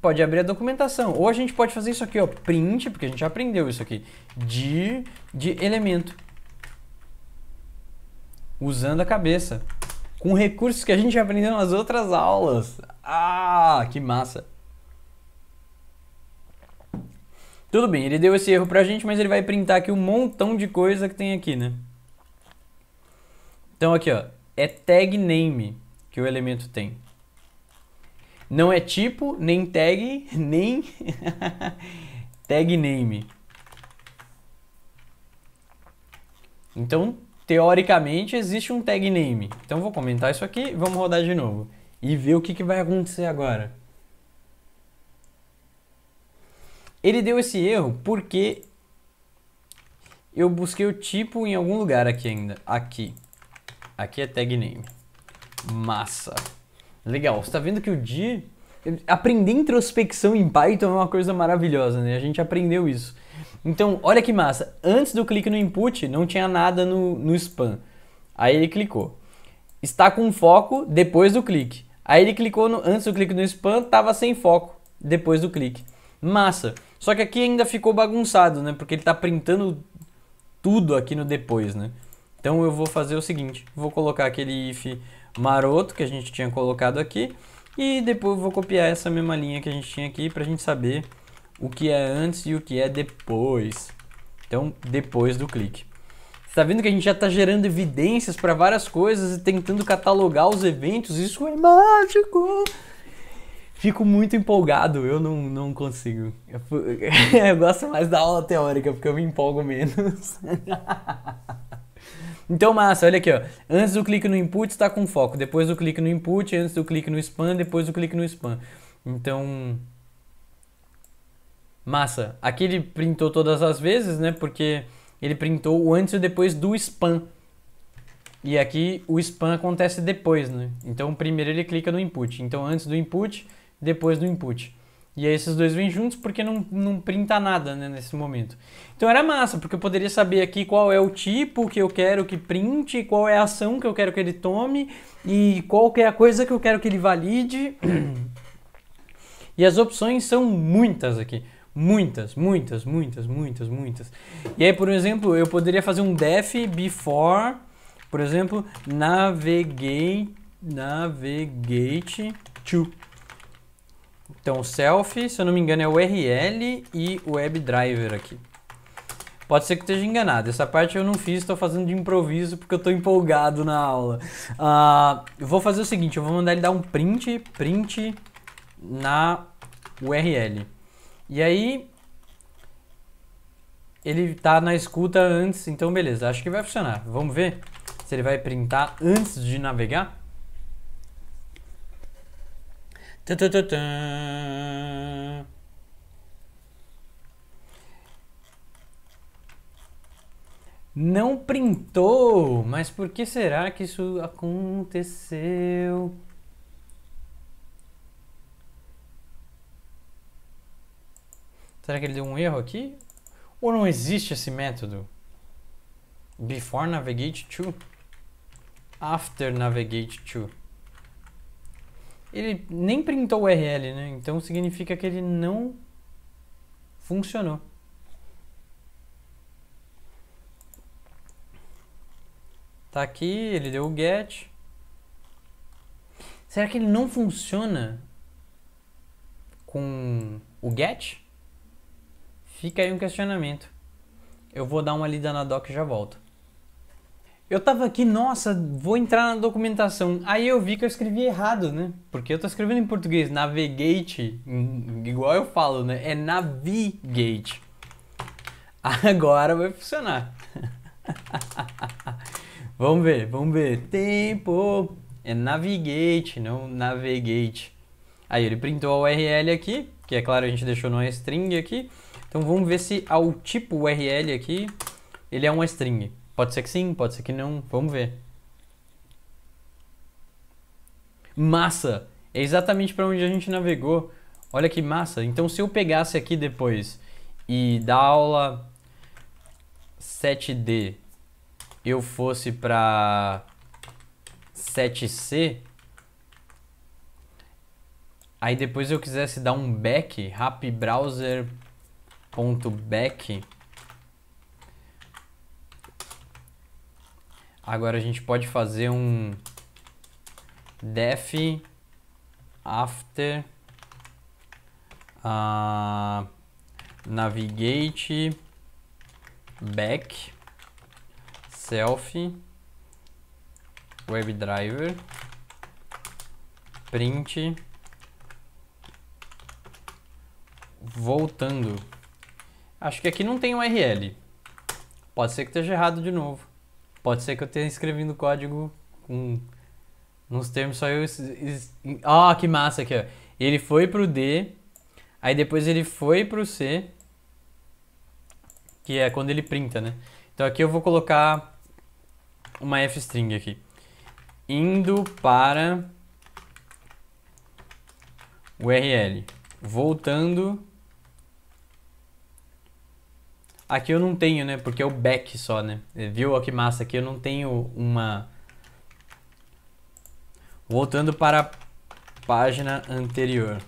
pode abrir a documentação. Ou a gente pode fazer isso aqui, ó, print, porque a gente já aprendeu isso aqui, de, de elemento. Usando a cabeça. Com recursos que a gente já aprendeu nas outras aulas. Ah, que massa! Tudo bem, ele deu esse erro pra gente, mas ele vai printar aqui um montão de coisa que tem aqui, né? Então aqui, ó, é tag name que o elemento tem. Não é tipo, nem tag, *laughs* nem *laughs* tag name. Então, teoricamente, existe um tag name. Então, vou comentar isso aqui, vamos rodar de novo e ver o que, que vai acontecer agora. Ele deu esse erro porque eu busquei o tipo em algum lugar aqui ainda. Aqui. Aqui é tag name. Massa. Legal. Você está vendo que o dia Aprender introspecção em Python é uma coisa maravilhosa, né? A gente aprendeu isso. Então, olha que massa. Antes do clique no input, não tinha nada no, no spam. Aí ele clicou. Está com foco depois do clique. Aí ele clicou no, antes do clique no spam, estava sem foco depois do clique. Massa. Só que aqui ainda ficou bagunçado, né? Porque ele está printando tudo aqui no depois, né? Então eu vou fazer o seguinte, vou colocar aquele if maroto que a gente tinha colocado aqui e depois vou copiar essa mesma linha que a gente tinha aqui para a gente saber o que é antes e o que é depois. Então, depois do clique. Você está vendo que a gente já está gerando evidências para várias coisas e tentando catalogar os eventos, isso é mágico! Fico muito empolgado, eu não, não consigo. Eu, *laughs* eu gosto mais da aula teórica, porque eu me empolgo menos. *laughs* Então, massa, olha aqui, ó. Antes do clique no input está com foco, depois do clique no input, antes do clique no spam, depois do clique no spam. Então, massa. Aqui ele printou todas as vezes, né? Porque ele printou o antes e depois do spam. E aqui o spam acontece depois, né? Então, primeiro ele clica no input. Então, antes do input, depois do input. E aí esses dois vêm juntos porque não, não printa nada né, nesse momento. Então era massa, porque eu poderia saber aqui qual é o tipo que eu quero que print, qual é a ação que eu quero que ele tome e qual que é a coisa que eu quero que ele valide. *clears throat* E as opções são muitas aqui. Muitas, muitas, muitas, muitas, muitas. E aí, por exemplo, eu poderia fazer um def before, por exemplo, navigate, navigate to. Então, o self, se eu não me engano, é o URL e o WebDriver aqui. Pode ser que esteja enganado. Essa parte eu não fiz, estou fazendo de improviso porque eu estou empolgado na aula. Uh, eu vou fazer o seguinte, eu vou mandar ele dar um print, print na URL. E aí ele está na escuta antes, então beleza, acho que vai funcionar. Vamos ver se ele vai printar antes de navegar. Não printou, mas por que será que isso aconteceu? Será que ele deu um erro aqui? Ou não existe esse método? Before navigate to, after navigate to ele nem printou o URL, né? Então significa que ele não funcionou. Tá aqui, ele deu o get. Será que ele não funciona com o get? Fica aí um questionamento. Eu vou dar uma lida na doc e já volto. Eu tava aqui, nossa, vou entrar na documentação. Aí eu vi que eu escrevi errado, né? Porque eu tô escrevendo em português, navigate, hum, igual eu falo, né? É navigate. Agora vai funcionar. *laughs* vamos ver, vamos ver. Tempo. É navigate, não navigate. Aí ele printou a URL aqui, que é claro a gente deixou numa string aqui. Então vamos ver se ao tipo URL aqui, ele é uma string. Pode ser que sim, pode ser que não, vamos ver. Massa! É exatamente para onde a gente navegou. Olha que massa! Então, se eu pegasse aqui depois e da aula 7D eu fosse para 7C, aí depois eu quisesse dar um back, rapbrowser.back. Agora a gente pode fazer um def after uh, navigate back self webdriver print voltando. Acho que aqui não tem URL. Pode ser que esteja errado de novo. Pode ser que eu tenha escrevido o código com uns termos só eu. Ó, oh, ah, que massa aqui, ó. Ele foi pro D, aí depois ele foi pro C, que é quando ele printa, né? Então aqui eu vou colocar uma f-string aqui. Indo para URL. Voltando Aqui eu não tenho, né? Porque é o back só, né? Viu? Olha que massa. Aqui eu não tenho uma... Voltando para a página anterior.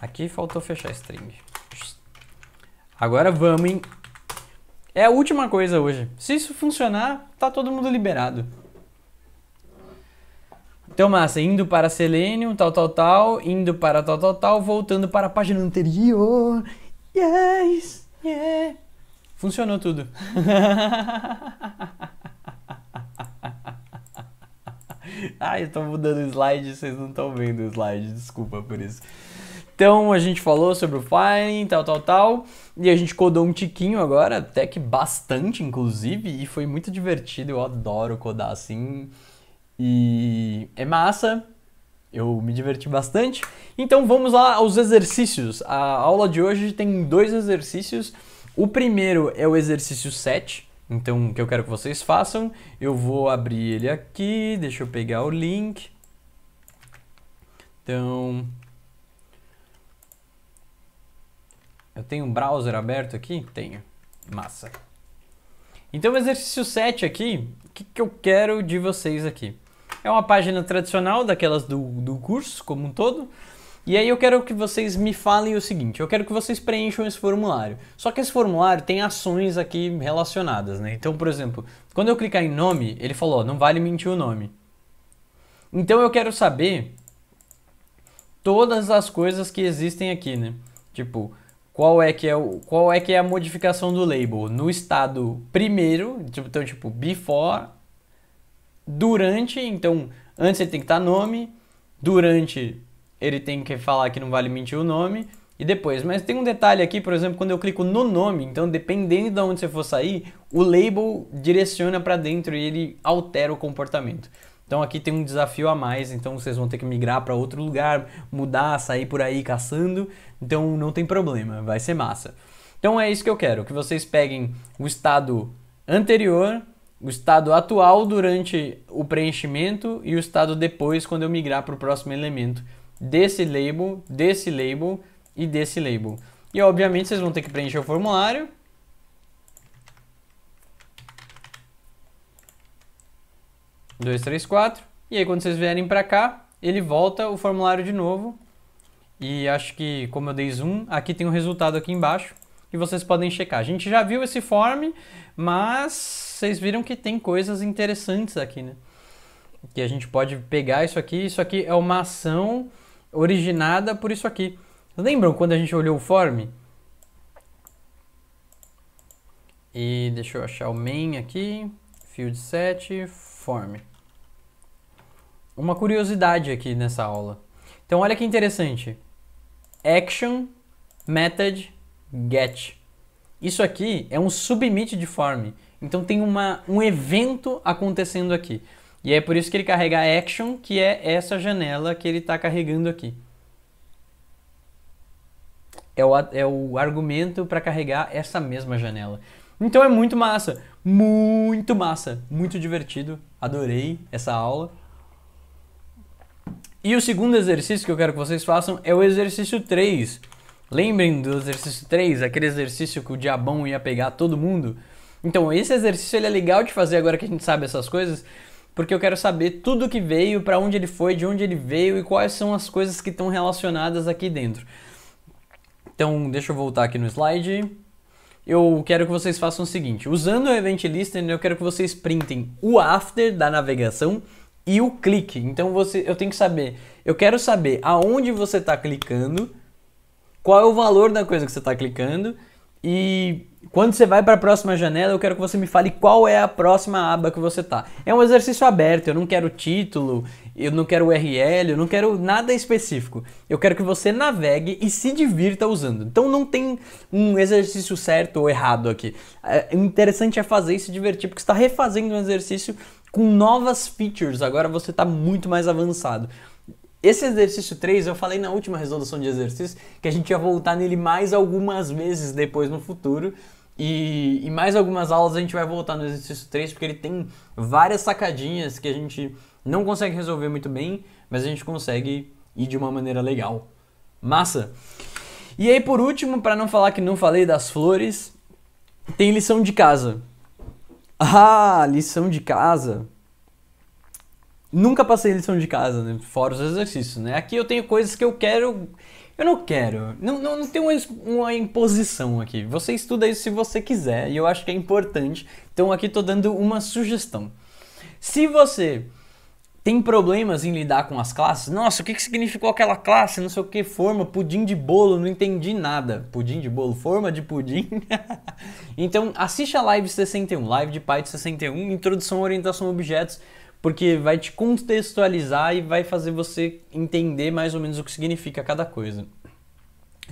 Aqui faltou fechar string. Agora vamos em... É a última coisa hoje. Se isso funcionar, tá todo mundo liberado. Então, massa, indo para Selenium, tal, tal, tal, indo para tal, tal, tal, voltando para a página anterior Yes, yeah. Funcionou tudo. *laughs* Ai, eu tô mudando o slide, vocês não estão vendo o slide, desculpa por isso. Então a gente falou sobre o Fine, tal, tal, tal. E a gente codou um tiquinho agora, até que bastante, inclusive, e foi muito divertido. Eu adoro codar assim. E é massa, eu me diverti bastante. Então vamos lá aos exercícios. A aula de hoje tem dois exercícios. O primeiro é o exercício 7. Então, o que eu quero que vocês façam, eu vou abrir ele aqui, deixa eu pegar o link. Então, eu tenho um browser aberto aqui? Tenho. Massa. Então, o exercício 7 aqui, o que, que eu quero de vocês aqui? É uma página tradicional daquelas do, do curso como um todo. E aí eu quero que vocês me falem o seguinte, eu quero que vocês preencham esse formulário. Só que esse formulário tem ações aqui relacionadas, né? Então, por exemplo, quando eu clicar em nome, ele falou, não vale mentir o nome. Então eu quero saber todas as coisas que existem aqui, né? Tipo, qual é que é o, qual é que é a modificação do label no estado primeiro, tipo, então tipo before durante, então antes ele tem que estar nome, durante ele tem que falar que não vale mentir o nome e depois. Mas tem um detalhe aqui, por exemplo, quando eu clico no nome, então dependendo de onde você for sair, o label direciona para dentro e ele altera o comportamento. Então aqui tem um desafio a mais, então vocês vão ter que migrar para outro lugar, mudar, sair por aí caçando. Então não tem problema, vai ser massa. Então é isso que eu quero, que vocês peguem o estado anterior o estado atual durante o preenchimento e o estado depois quando eu migrar para o próximo elemento desse label, desse label e desse label. E obviamente vocês vão ter que preencher o formulário. Dois, três, quatro. E aí quando vocês vierem para cá, ele volta o formulário de novo. E acho que como eu dei zoom, aqui tem o um resultado aqui embaixo. E vocês podem checar. A gente já viu esse form, mas vocês viram que tem coisas interessantes aqui, né? Que a gente pode pegar isso aqui, isso aqui é uma ação originada por isso aqui. Lembram quando a gente olhou o form? E deixa eu achar o main aqui, field set, form. Uma curiosidade aqui nessa aula. Então olha que interessante. Action, method, get. Isso aqui é um submit de form. Então tem uma, um evento acontecendo aqui. E é por isso que ele carrega action, que é essa janela que ele está carregando aqui. É o, é o argumento para carregar essa mesma janela. Então é muito massa, muito massa, muito divertido. Adorei essa aula. E o segundo exercício que eu quero que vocês façam é o exercício 3. Lembrem do exercício 3, aquele exercício que o diabão ia pegar todo mundo? Então, esse exercício ele é legal de fazer agora que a gente sabe essas coisas, porque eu quero saber tudo que veio, para onde ele foi, de onde ele veio e quais são as coisas que estão relacionadas aqui dentro. Então, deixa eu voltar aqui no slide. Eu quero que vocês façam o seguinte: usando o Event Listener, eu quero que vocês printem o after da navegação e o clique. Então, você, eu tenho que saber, eu quero saber aonde você está clicando, qual é o valor da coisa que você está clicando e quando você vai para a próxima janela, eu quero que você me fale qual é a próxima aba que você tá. É um exercício aberto, eu não quero título, eu não quero URL, eu não quero nada específico. Eu quero que você navegue e se divirta usando. Então não tem um exercício certo ou errado aqui. É interessante é fazer e se divertir, porque você está refazendo um exercício com novas features. Agora você está muito mais avançado. Esse exercício 3 eu falei na última resolução de exercício que a gente ia voltar nele mais algumas vezes depois no futuro. E, em mais algumas aulas a gente vai voltar no exercício 3 porque ele tem várias sacadinhas que a gente não consegue resolver muito bem, mas a gente consegue ir de uma maneira legal. Massa! E aí, por último, para não falar que não falei das flores, tem lição de casa. Ah, lição de casa. Nunca passei lição de casa, né? Fora os exercícios, né? Aqui eu tenho coisas que eu quero. Eu não quero. Não, não, não tem uma, uma imposição aqui. Você estuda isso se você quiser, e eu acho que é importante. Então aqui estou dando uma sugestão. Se você tem problemas em lidar com as classes, nossa, o que, que significou aquela classe? Não sei o que, forma, pudim de bolo, não entendi nada. Pudim de bolo, forma de pudim. *laughs* então assiste a live 61, live de Python 61, introdução, orientação a objetos porque vai te contextualizar e vai fazer você entender mais ou menos o que significa cada coisa.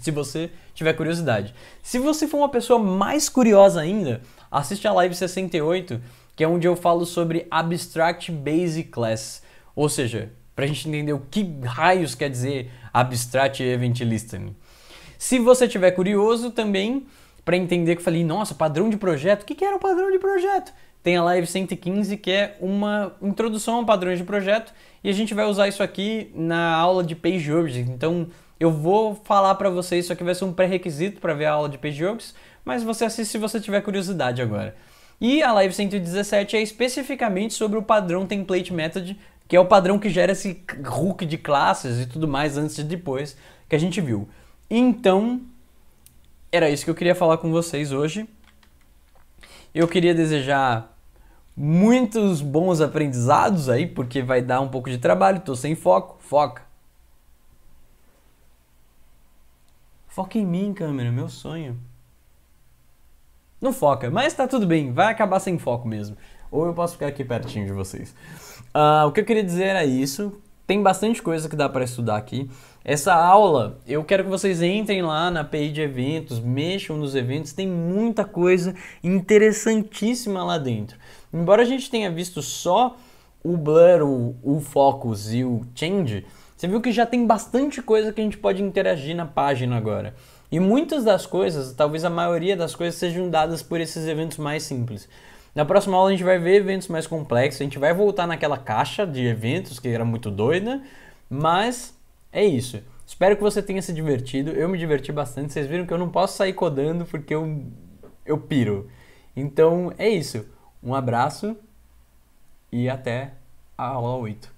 Se você tiver curiosidade. Se você for uma pessoa mais curiosa ainda, assiste a live 68, que é onde eu falo sobre Abstract Basic Class. Ou seja, para a gente entender o que raios quer dizer Abstract Event Listening. Se você tiver curioso também, para entender que eu falei, nossa, padrão de projeto, o que, que era o padrão de projeto? Tem a Live 115, que é uma introdução a padrões de projeto, e a gente vai usar isso aqui na aula de Page Objects. Então, eu vou falar para vocês, isso aqui vai ser um pré-requisito para ver a aula de Page Objects, mas você assiste se você tiver curiosidade agora. E a Live 117 é especificamente sobre o padrão Template Method, que é o padrão que gera esse hook de classes e tudo mais antes e depois que a gente viu. Então, era isso que eu queria falar com vocês hoje. Eu queria desejar muitos bons aprendizados aí, porque vai dar um pouco de trabalho, tô sem foco, foca. Foca em mim, câmera, meu sonho. Não foca, mas tá tudo bem, vai acabar sem foco mesmo. Ou eu posso ficar aqui pertinho de vocês. Uh, o que eu queria dizer é isso. Tem bastante coisa que dá para estudar aqui. Essa aula, eu quero que vocês entrem lá na API de eventos, mexam nos eventos, tem muita coisa interessantíssima lá dentro. Embora a gente tenha visto só o Blur, o, o Focus e o Change, você viu que já tem bastante coisa que a gente pode interagir na página agora. E muitas das coisas, talvez a maioria das coisas, sejam dadas por esses eventos mais simples. Na próxima aula a gente vai ver eventos mais complexos, a gente vai voltar naquela caixa de eventos que era muito doida, mas é isso. Espero que você tenha se divertido. Eu me diverti bastante. Vocês viram que eu não posso sair codando porque eu, eu piro. Então é isso. Um abraço e até a aula 8.